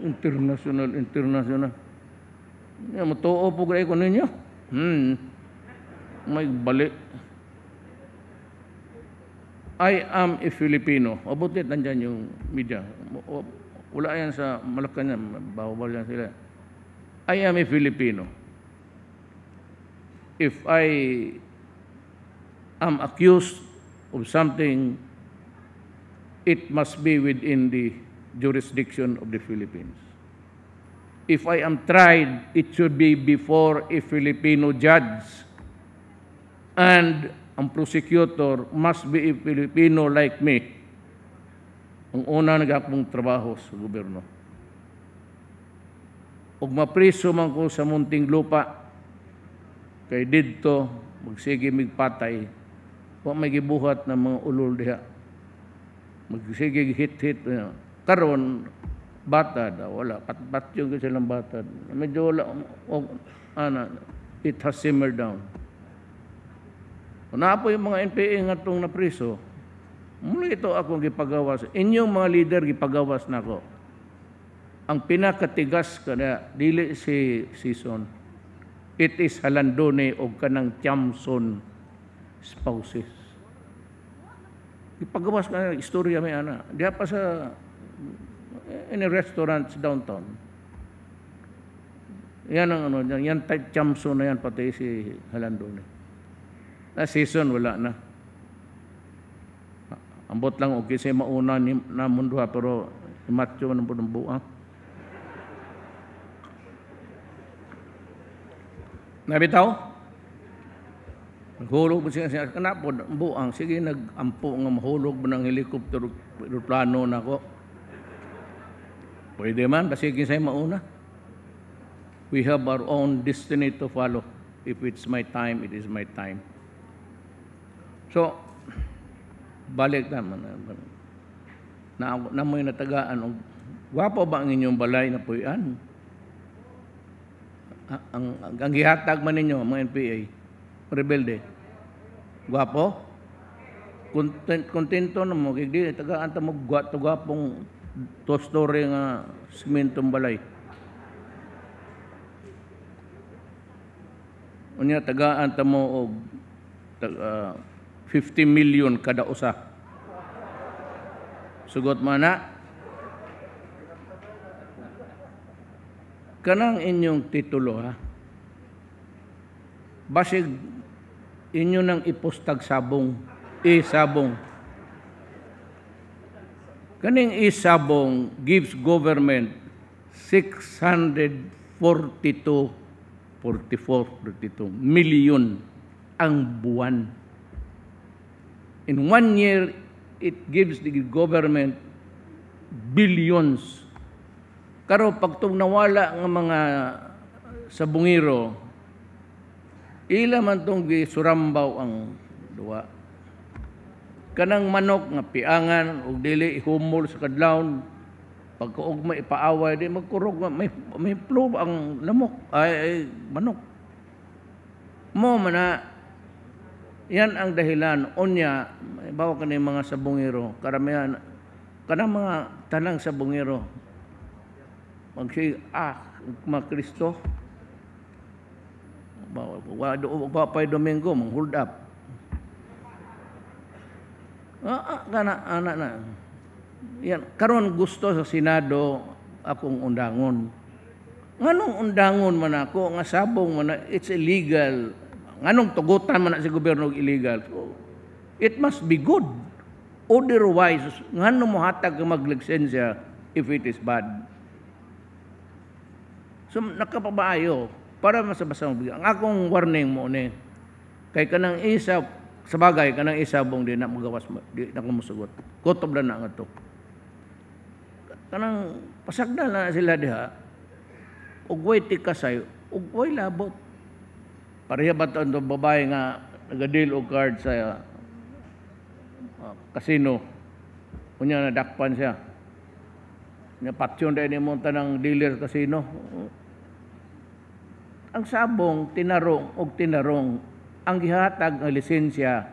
International, international. Yan, matuo po kayo ko ninyo. Hmm. May balik. I am a Filipino. About it, nandyan yung media. Wala yan sa Malacanang, bawal yan sila. I am a Filipino. If I am accused of something, it must be within the jurisdiction of the Philippines. If I am tried, it should be before a Filipino judge. And ang prosecutor must be a Filipino like me. Ang una nagakong trabaho sa gobyerno. Og mapriso man ko sa munting lupa, kay didto magsige migpatay Wa may gibuhat ng mga ulol diha. Magsige hit-hit. Karon, batad. Wala. Pat-pat yung silang batad. Medyo wala. ana, it has simmered down. Una po yung mga NPA nga itong napriso, mula ito akong gipagawas. Inyong mga leader gipagawas na ko. Ang pinakatigas kana dili si season, it is halandone o kanang tiamson spouses. Ipagawas ka na, istorya may ana. Diya pa sa in eh, a restaurant sa downtown. Yan ang ano, yan, yan type chamso na yan, pati si Halandone. Na season, wala na. Ambot lang, okay, sa mauna ni, na mundo ha, pero macho man po ng buang. Nabitaw? Nabitaw? Naghulog siya siya kanapod buang sige nagampo nga mahulog ng ang helicopter plano nako. Pwede man kasi kinsay mauna. We have our own destiny to follow. If it's my time, it is my time. So, balik naman. Na, na mo'y natagaan. Og, Gwapo ba ang inyong balay na puyan? Ang, ang, ang gihatag man ninyo, mga NPA, rebelde. Guapo. Content, contento na mo, hindi tagaan ta mo guwato gapong to story nga simentong balay. Unya tagaan ta mo og uh, 50 million kada usa. Sugot mana? kanang inyong titulo ha basig inyo nang ipustag sabong, isabong. Kaning isabong gives government 642, 44, 42 million ang buwan. In one year, it gives the government billions. Karo pag nawala ng mga sabungiro, Ila man tong surambaw ang duwa. Kanang manok nga piangan og dili ihumol sa kadlawon pagkaugma ipaaway di magkurog may may plob ang lamok ay, ay manok mo mana yan ang dahilan unya bawa kani mga sabungero karamihan kanang mga tanang sabungero magsi ah makristo Papay Domingo, mang hold up. Ah, ah, kana, ana na. Yan. Karon gusto sa Senado akong undangon. Nganong undangon man ako, nga sabong man, it's illegal. Nganong tugutan man si gobyerno illegal. So, it must be good. Otherwise, nganong hatag maglisensya if it is bad. So, nakapabaayo para masabasa mo Ang akong warning mo ni kay kanang isa sa bagay kanang isa bong di na magawas di na kumusugot. Kutob na na nga to. Kanang pasagda na sila diha ugway ti kasay ugway labot. Pareha ba to ang babae nga nagadil og card sa uh, casino. Kunya nadakpan siya. Napatyon dahil ni mo tanang dealer casino. Ang sabong tinarong og tinarong ang gihatag ang lisensya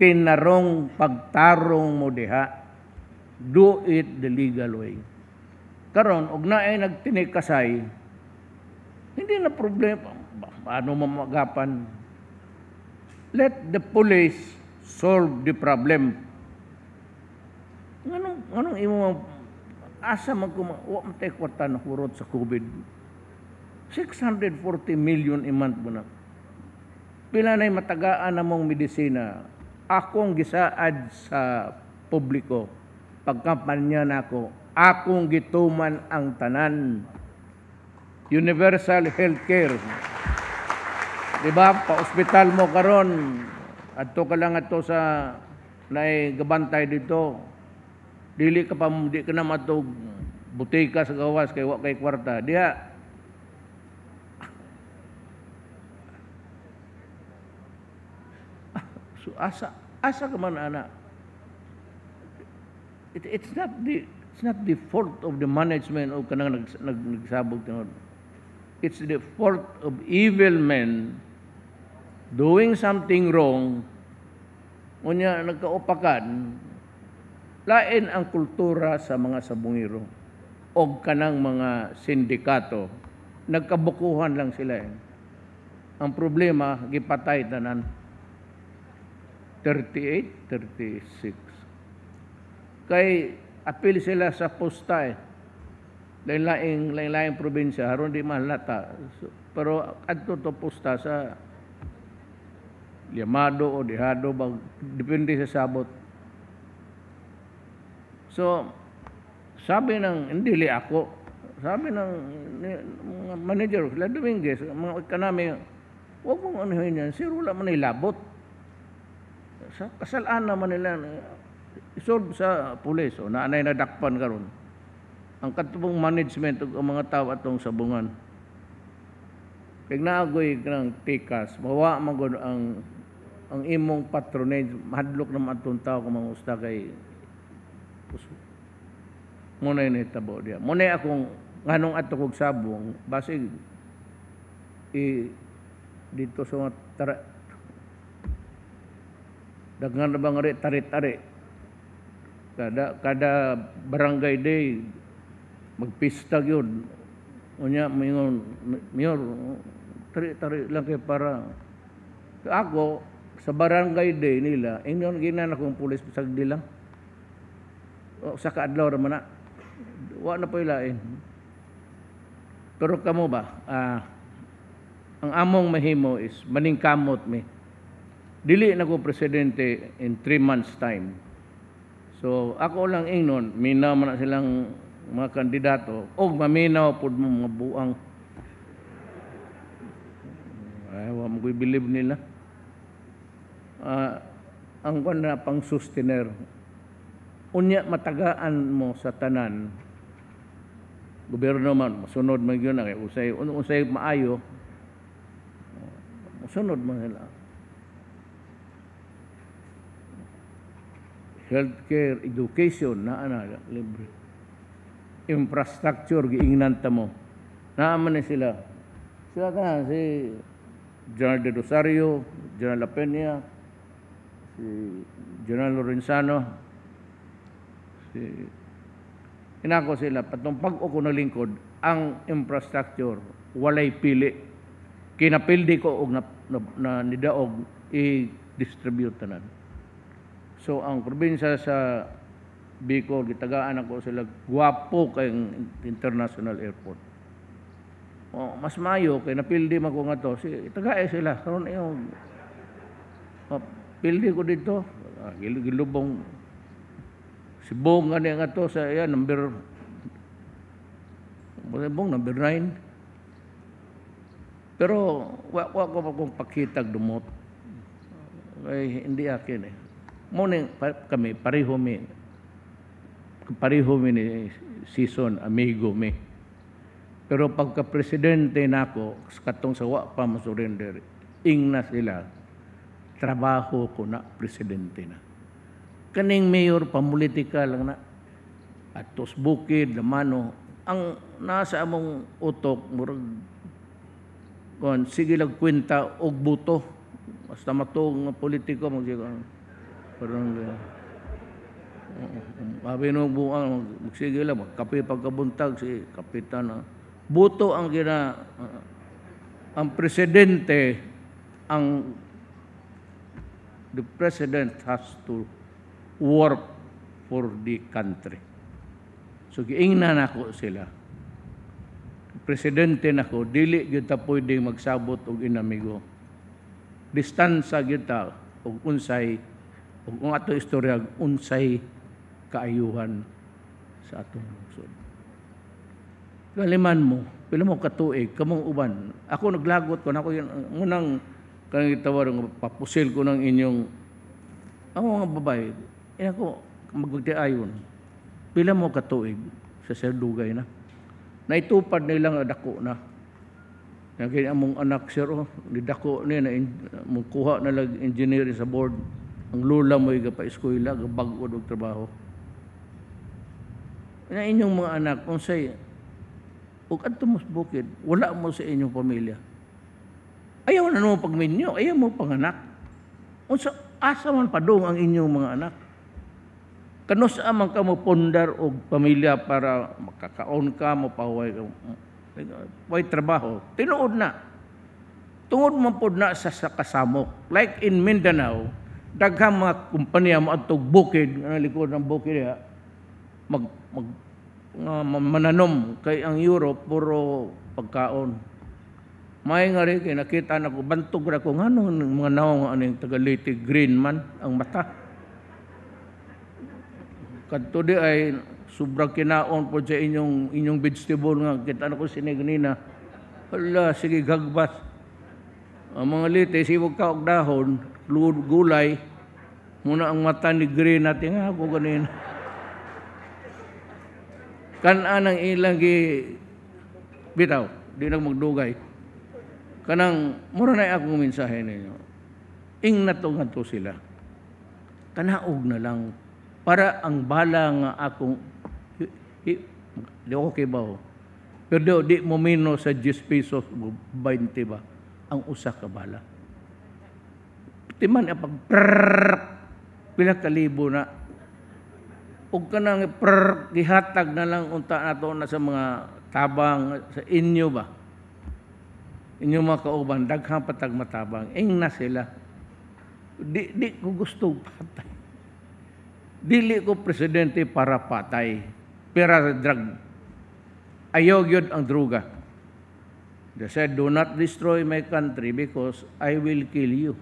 tinarong pagtarong mo diha. Do it the legal way. Karon og naay nagtinikasay hindi na problema paano mamagapan. Let the police solve the problem. Nganong nganong imo asa magkuma wa matay kwarta na hurot sa COVID 640 million a month mo na. Pila na'y matagaan na mong medisina. Akong gisaad sa publiko. Pagkampanya na ako, akong gituman ang tanan. Universal health care. Diba? Pa-ospital mo karon. Adto ka lang ato sa naay gabantay dito. Dili ka pa, di ka na matog butika sa gawas kay wa kay kwarta. Diya, So asa asa ka man ana. It, it's not the it's not the fault of the management o kanang nag, nag, nagsabog tinod. It's the fault of evil men doing something wrong unya nagkaupakan lain ang kultura sa mga sabungiro o kanang mga sindikato nagkabukuhan lang sila eh. ang problema gipatay tanan 38-36. Kay apil sila sa posta eh. Lain-laing, lain-laing probinsya, haron di mahalata. So, pero adto to posta sa Liamado o Dihado, bag, depende sa sabot. So, sabi ng, hindi li ako, sabi ng mga manager, La Dominguez, mga kanami, huwag mong anuhin yan, si wala manilabot sa kasalaan naman nila eh, isolve sa pulis o naanay na dakpan karon ang katubong management og mga tao atong sabungan kay naagoy kanang tikas mawa magod ang ang imong patronage mahadlok naman atong tao kung mangusta kay mo na nitabo dia mo na akong nganong ato kog sabong basig i dito sa so, Dengan bang rik tarik-tarik. Kada kada barangay day magpista gyud. Unya mingon mayor tarik-tarik lang kay para ako sa barangay day nila ingon ginan akong pulis sa lang. O, sa kaadlaw ra man na. Wa na pay lain. Pero kamo ba? Ah, ang among mahimo is maningkamot mi. Me dili na ko presidente in 3 months time. So ako lang ingnon, minaw man silang mga kandidato og maminaw pud mo mga buang ay wa mo believe nila. Uh, ang kwan na pang sustainer unya matagaan mo sa tanan gobyerno man masunod man gyud na usay un usay maayo masunod man nila healthcare, education, na ana, libre. Infrastructure, giingnan ta mo. Naaman na sila. Sila ka si General De Rosario, General La Peña, si General Lorenzano, si inako sila, patong pag-uko na lingkod, ang infrastructure, walay pili. Kinapildi ko og na, na, na nidaog, i-distribute tanan. So ang probinsya sa Bicol gitagaan ako sila Guapo kay international airport. O, oh, mas mayo kay napildi man ko nga to si tagae sila karon iyo. O, oh, pildi ko dito ah, gilubong si Bong ani nga to sa yan number Bong number 9. Pero wa, wa ko pa kong pakitag dumot. Ay, hindi akin eh. Muna kami, pareho mi, pareho mi ni Season, amigo mi. Pero pagka presidente na ako, katong sawa pa mo surrender, ing na sila, trabaho ko na presidente na. Kaning mayor, pamulitika lang na, at tos bukid, lamano, ang nasa among utok, murag, kon, sige lang kwenta og buto, basta matog nga politiko, magsigaw, Parang ganyan. Eh, eh, eh, sabi nung buang, ano, sige lang, magkape pagkabuntag si kapitan. Ha? Ah. Buto ang gina, uh, ang presidente, ang the president has to work for the country. So giingnan ako sila. Presidente nako dili gyud ta pwede magsabot og inamigo. Distansya gyud ta og unsay kung ato istorya unsay kaayuhan sa atong lungsod. Kaliman mo, pila mo katuig, kamong uban. Ako naglagot ko na ako yun, unang kanang itawar, papusil ko ng inyong, ang mga babae, eh ako, magpagtiayon, pila mo katuig sa serdugay na. Naitupad nilang dako na. Nagkini among anak, sir, oh, didako niya, na, mong na lang engineering sa board ang lula mo yung pa-eskwela, gabagod og trabaho. Na inyong mga anak, kung say, ug adto mo bukid, wala mo sa inyong pamilya. Ayaw na mo pagminyo, ayaw mo panganak. Unsa asa man padong ang inyong mga anak. Kano sa man ka mo pondar og pamilya para makakaon ka, mapahuway ka, may trabaho. Tinuod na. Tungod man pod na sa, sa kasamok. Like in Mindanao, daghang mga kumpanya maadtog bukid nga likod ng bukid ya mag, mag uh, mananom kay ang Europe puro pagkaon may nga rin nakita na ko bantog ra ko ngano mga naong aning taga Leyte green man ang mata kadto di ay sobrang kinaon po sa inyong inyong vegetable nga kita na ko sinignina hala sige gagbas ang mga litis, iwag ka og dahon, gulay, muna ang mata ni green natin nga ah, ako ganin. Kanaan ang ilang gi bitaw, di na magdugay. Kanang, mura na akong mensahe ninyo. Ing natong to sila. Kanaog na lang para ang bala nga akong di ako kibaw. Oh? Pero di, di mo mino sa 10 pesos 20 ba? ang usa ka bala. Timan ang pag pila kalibo na ug kanang prr, gihatag na lang unta nato na sa mga tabang sa inyo ba. Inyo mga kauban daghang patag matabang ing na sila. Di di ko gusto patay. Dili ko presidente para patay. Pero drug ayaw gyud ang druga. They said, Do not destroy my country because I will kill you.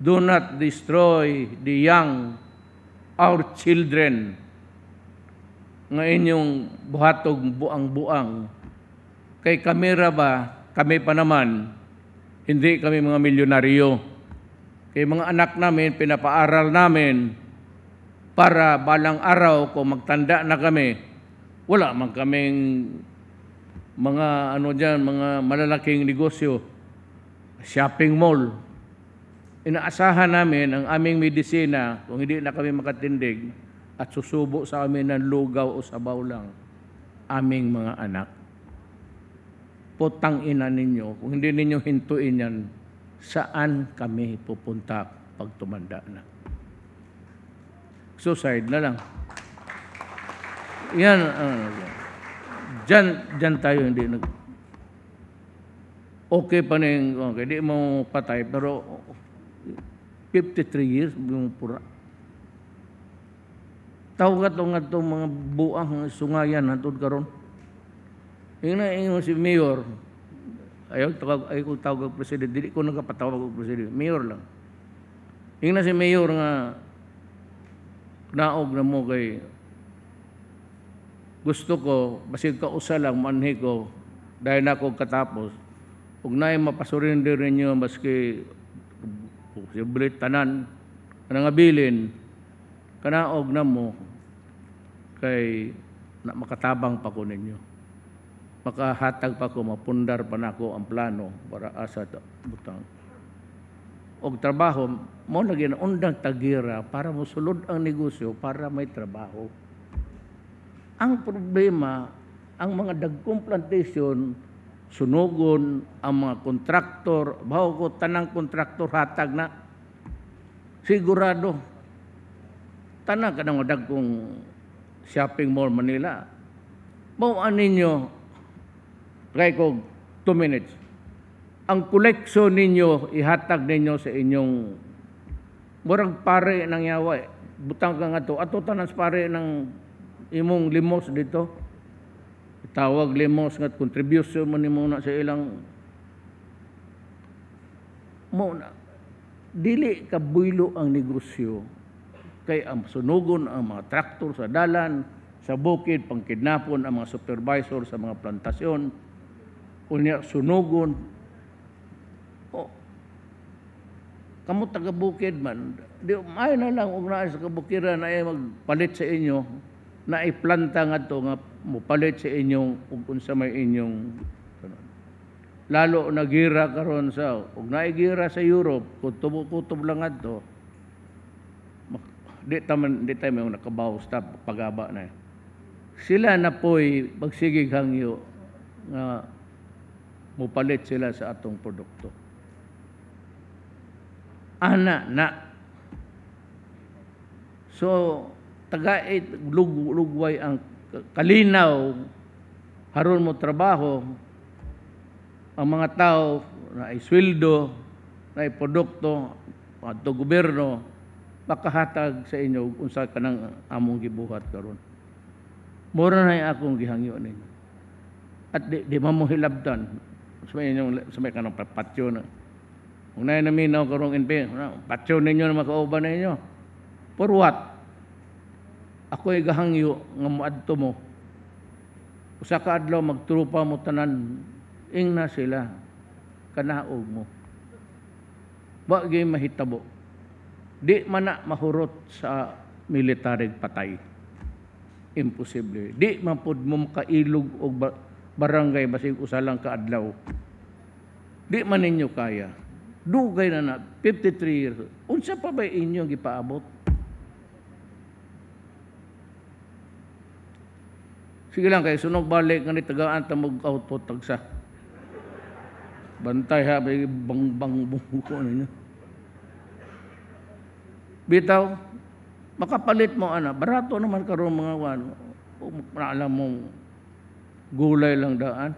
Do not destroy the young, our children, ng inyong buhatog buang-buang. Kay kamera ba, kami pa naman, hindi kami mga milyonaryo. Kay mga anak namin, pinapaaral namin para balang araw kung magtanda na kami, wala man kaming mga ano diyan, mga malalaking negosyo, shopping mall. Inaasahan namin ang aming medisina kung hindi na kami makatindig at susubo sa amin ng lugaw o sabaw lang aming mga anak. Putang ina ninyo, kung hindi ninyo hintuin yan, saan kami pupunta pag tumanda na? Suicide na lang. Yan ang uh, Diyan, diyan tayo hindi nag... Okay pa na yung... Okay, di mo patay, pero 53 years mo pura. Tawag nga nga mga buang sungayan hantod karon. Yung na yung si Mayor, ayaw, tawag, ayaw ko tawag ang president, hindi ko nagkapatawag ang presidente, mayor lang. Yung na si mayor nga, naog na mo kay gusto ko, basig ka usa lang, manhi ko, dahil na ako katapos, ug naay mapasurrender ninyo maski posible tanan nga bilin kanaog na mo kay na makatabang pa ko ninyo makahatag pa ko mapundar pa nako ang plano para asa ta butang og trabaho mo lagi na undang tagira para mo sulod ang negosyo para may trabaho ang problema, ang mga dagkong plantation, sunugon, ang mga kontraktor, bago ko tanang kontraktor hatag na, sigurado, tanang ka ng dagkong shopping mall Manila. Bawaan ninyo, kay ko, two minutes. Ang koleksyon ninyo, ihatag ninyo sa inyong murang pare ng eh. Butang ka nga to. Ato tanas pare ng imong limos dito tawag limos nga contribution man nimo na sa ilang mo na dili ka buylo ang negosyo kay ang sunugon ang mga traktor sa dalan sa bukid pang kidnapon ang mga supervisor sa mga plantasyon unya sunugon o kamo taga bukid man di ay na lang ug naa sa kabukiran ay magpalit sa inyo na iplanta nga to nga mupalit sa inyong kung unsa may inyong kanon. lalo nagira karon sa ug naigira sa Europe kutob-kutob lang adto di taman di tayo may nakabaw stop pagaba na eh. sila na poy pagsigig hangyo nga mupalit sila sa atong produkto ana na so tagait lug, lugway ang kalinaw haron mo trabaho ang mga tao na ay sweldo na ay produkto adto gobyerno makahatag sa inyo unsa kanang among gibuhat karon mura na akong gihangyo ninyo at di, di mamuhilabtan sa may inyong sa may kanang patyo na unay namin na karong inpe patyo ninyo na makauban ninyo for what ako ay gahangyo nga muadto mo usa ka adlaw magtrupa mo tanan ing na sila kanaog mo wa gyud mahitabo di mana mahurot sa military patay imposible di man pud mo makailog og barangay basig usa lang ka adlaw di man ninyo kaya dugay na na 53 years unsa pa ba inyo gipaabot Sige lang kay sunog balik nga ni tagaan ta mag output tagsa. Bantay ha bay bang bang buko ninyo. Bitaw makapalit mo ana barato naman karon mga wan. Alam mo gulay lang daan.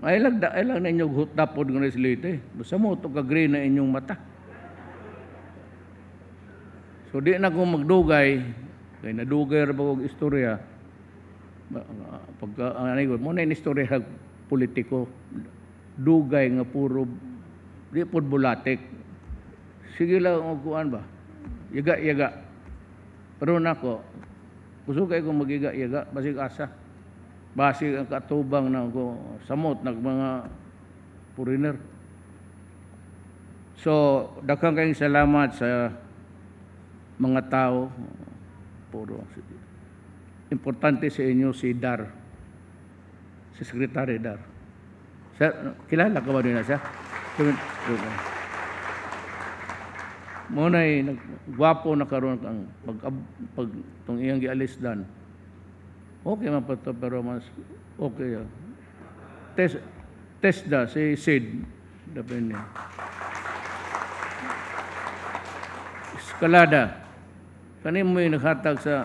Ay lang da ay lang ninyo inyo hutapod ng reslite. Basta mo to ka green na inyong mata. So di na ko magdugay Kay nadugay ra og istorya. Pagka anay ko, mo na istorya politiko dugay nga puro di pud bulatik. Sige lang og kuan ba. Yaga yaga. Pero nako kusog kay ko magiga yaga basig asa. Basig ang katubang na ko samot nag mga foreigner. So, daghang kayong salamat sa mga tao puro. Importante sa inyo si Dar, si Secretary Dar. Sir, kilala ka ba rin na siya? Muna ay gwapo na karon kang pag pag tong iyang gialis dan. Okay man pa to pero mas okay. Ah. Test test da si Sid depende. Escalada. Kani mo naghatag sa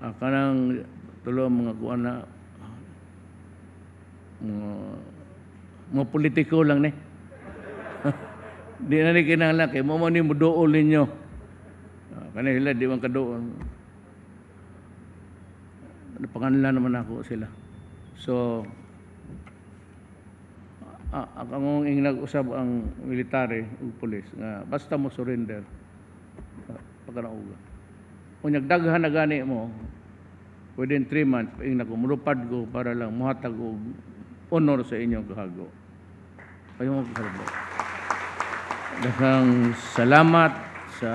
ah, kanang tulo mga kuan na mga, mga politiko lang ni. di na ni kinahanglan kay mo mo ni muduol ninyo. Ah, kani sila di man kaduol. Panganlan naman ako sila. So, ah, among ah, ing nag-usab ang military ug pulis nga basta mo surrender pagkanauga Unya daghan na gani mo within 3 months ing nakumulupad go para lang muhatag og honor sa inyong kahago kayo mo daghang salamat sa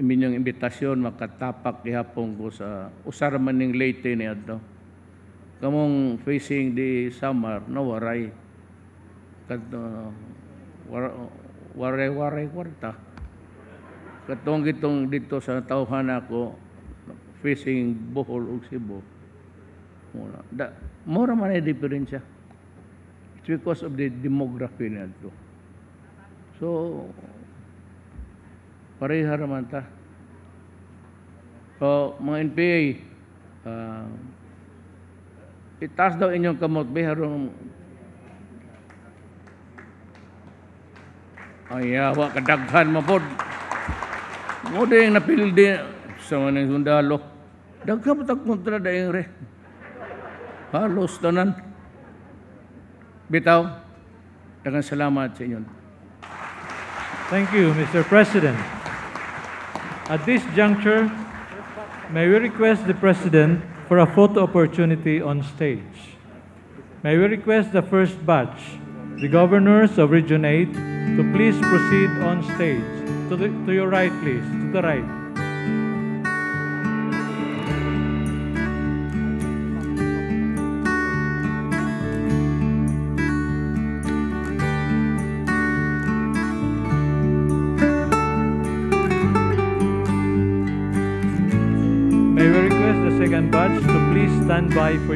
inyong imbitasyon makatapak gihapon ko sa usar man ning Leyte ni adto kamong facing the summer no waray kadto ah, war, waray waray kwarta katong gitong dito sa tawhan ako facing Bohol ug Cebu mura da mura man ay diferensya it's because of the demography nito so pareha raman ta so mga NPA uh, ah, itaas daw inyong kamot biharong ayawa kadaghan mapod mo ding napildi sa manang sundalo daghan mo kontra daing re halos tanan bitaw daghang salamat sa inyo Thank you, Mr. President. At this juncture, may we request the President for a photo opportunity on stage. May we request the first batch, the governors of Region 8, to please proceed on stage. To, the, to your right, please. To the right.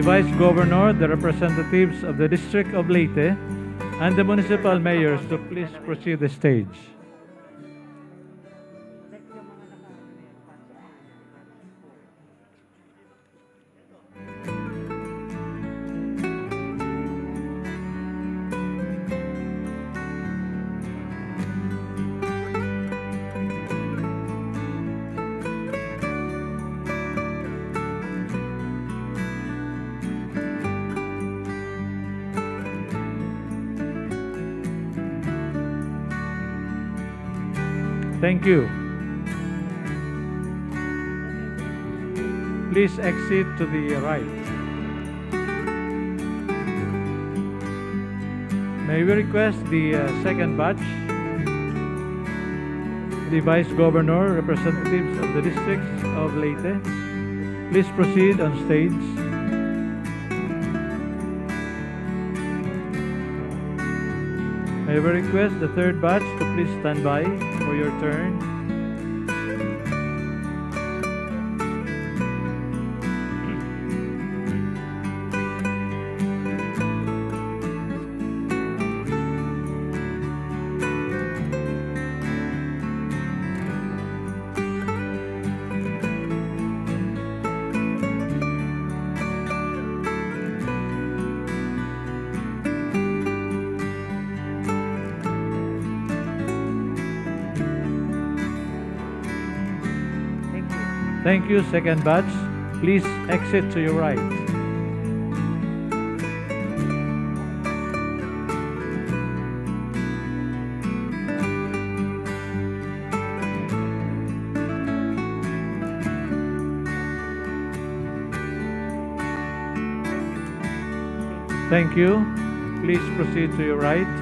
the Vice Governor, the representatives of the District of Leyte, and the municipal mayors to please proceed the stage. Thank you. Please exit to the right. May we request the uh, second batch, the Vice Governor, representatives of the districts of Leyte. Please proceed on stage. May we request the third batch to please stand by for your turn. Thank you, second batch. Please exit to your right. Thank you. Please proceed to your right.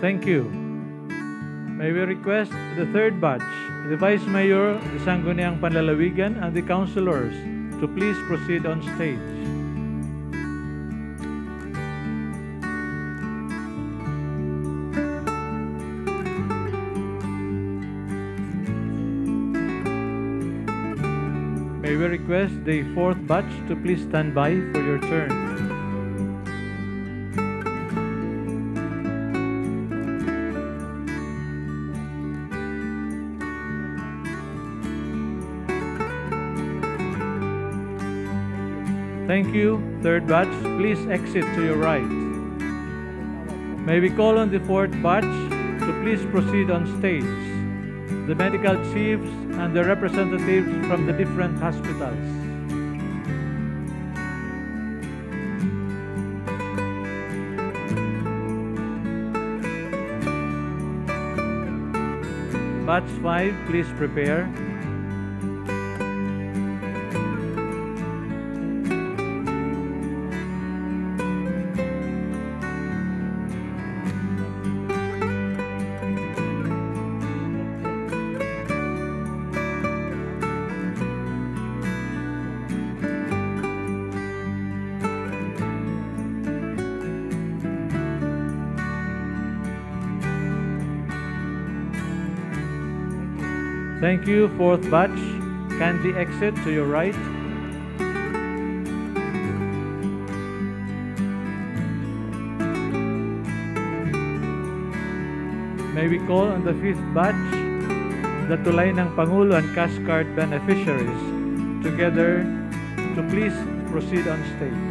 Thank you. May we request the third batch, the Vice Mayor, the Sangguniang Panlalawigan, and the councilors to please proceed on stage. May we request the fourth batch to please stand by for your turn. Thank you. Third batch, please exit to your right. May we call on the fourth batch to please proceed on stage. The medical chiefs and the representatives from the different hospitals. Batch 5, please prepare. Thank you, fourth batch. Candy exit to your right. May we call on the fifth batch the tulay ng Pangulo and cash card beneficiaries together to please proceed on stage.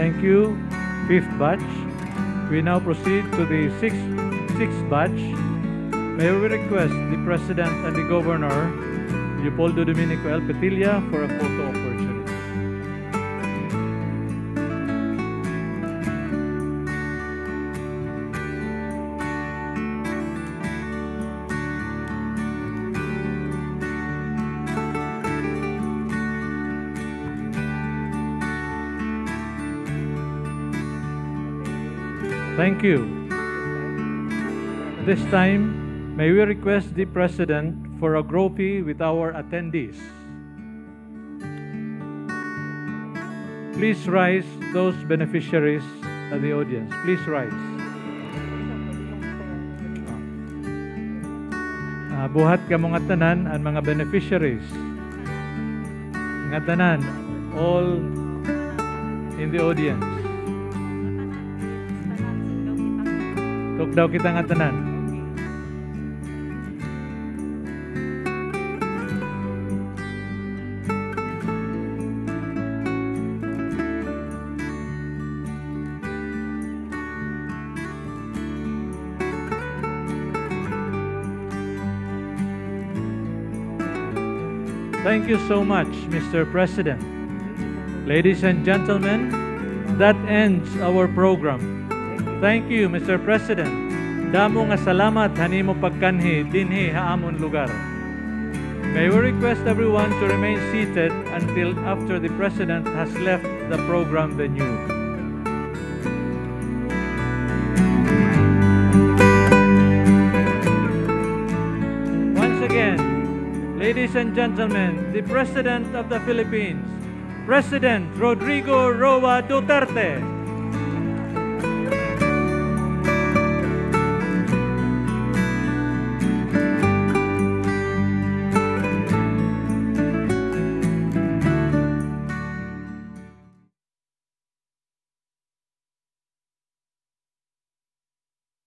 Thank you. Fifth batch. We now proceed to the sixth, sixth batch. May we request the President and the Governor, Leopoldo Domenico El Petilla, for a photo opportunity. Thank you. This time, may we request the President for a gropey with our attendees. Please rise those beneficiaries of the audience. Please rise. Uh, buhat ka mga tanan ang mga beneficiaries. Mga tanan, all in the audience. Tuk daw kita nga tanan. Thank you so much, Mr. President. Ladies and gentlemen, that ends our program. Thank you, Mr. President. Damo nga salamat hanimo pagkanhi dinhi amon lugar. May we request everyone to remain seated until after the President has left the program venue. Once again, Ladies and gentlemen, the President of the Philippines, President Rodrigo Roa Duterte.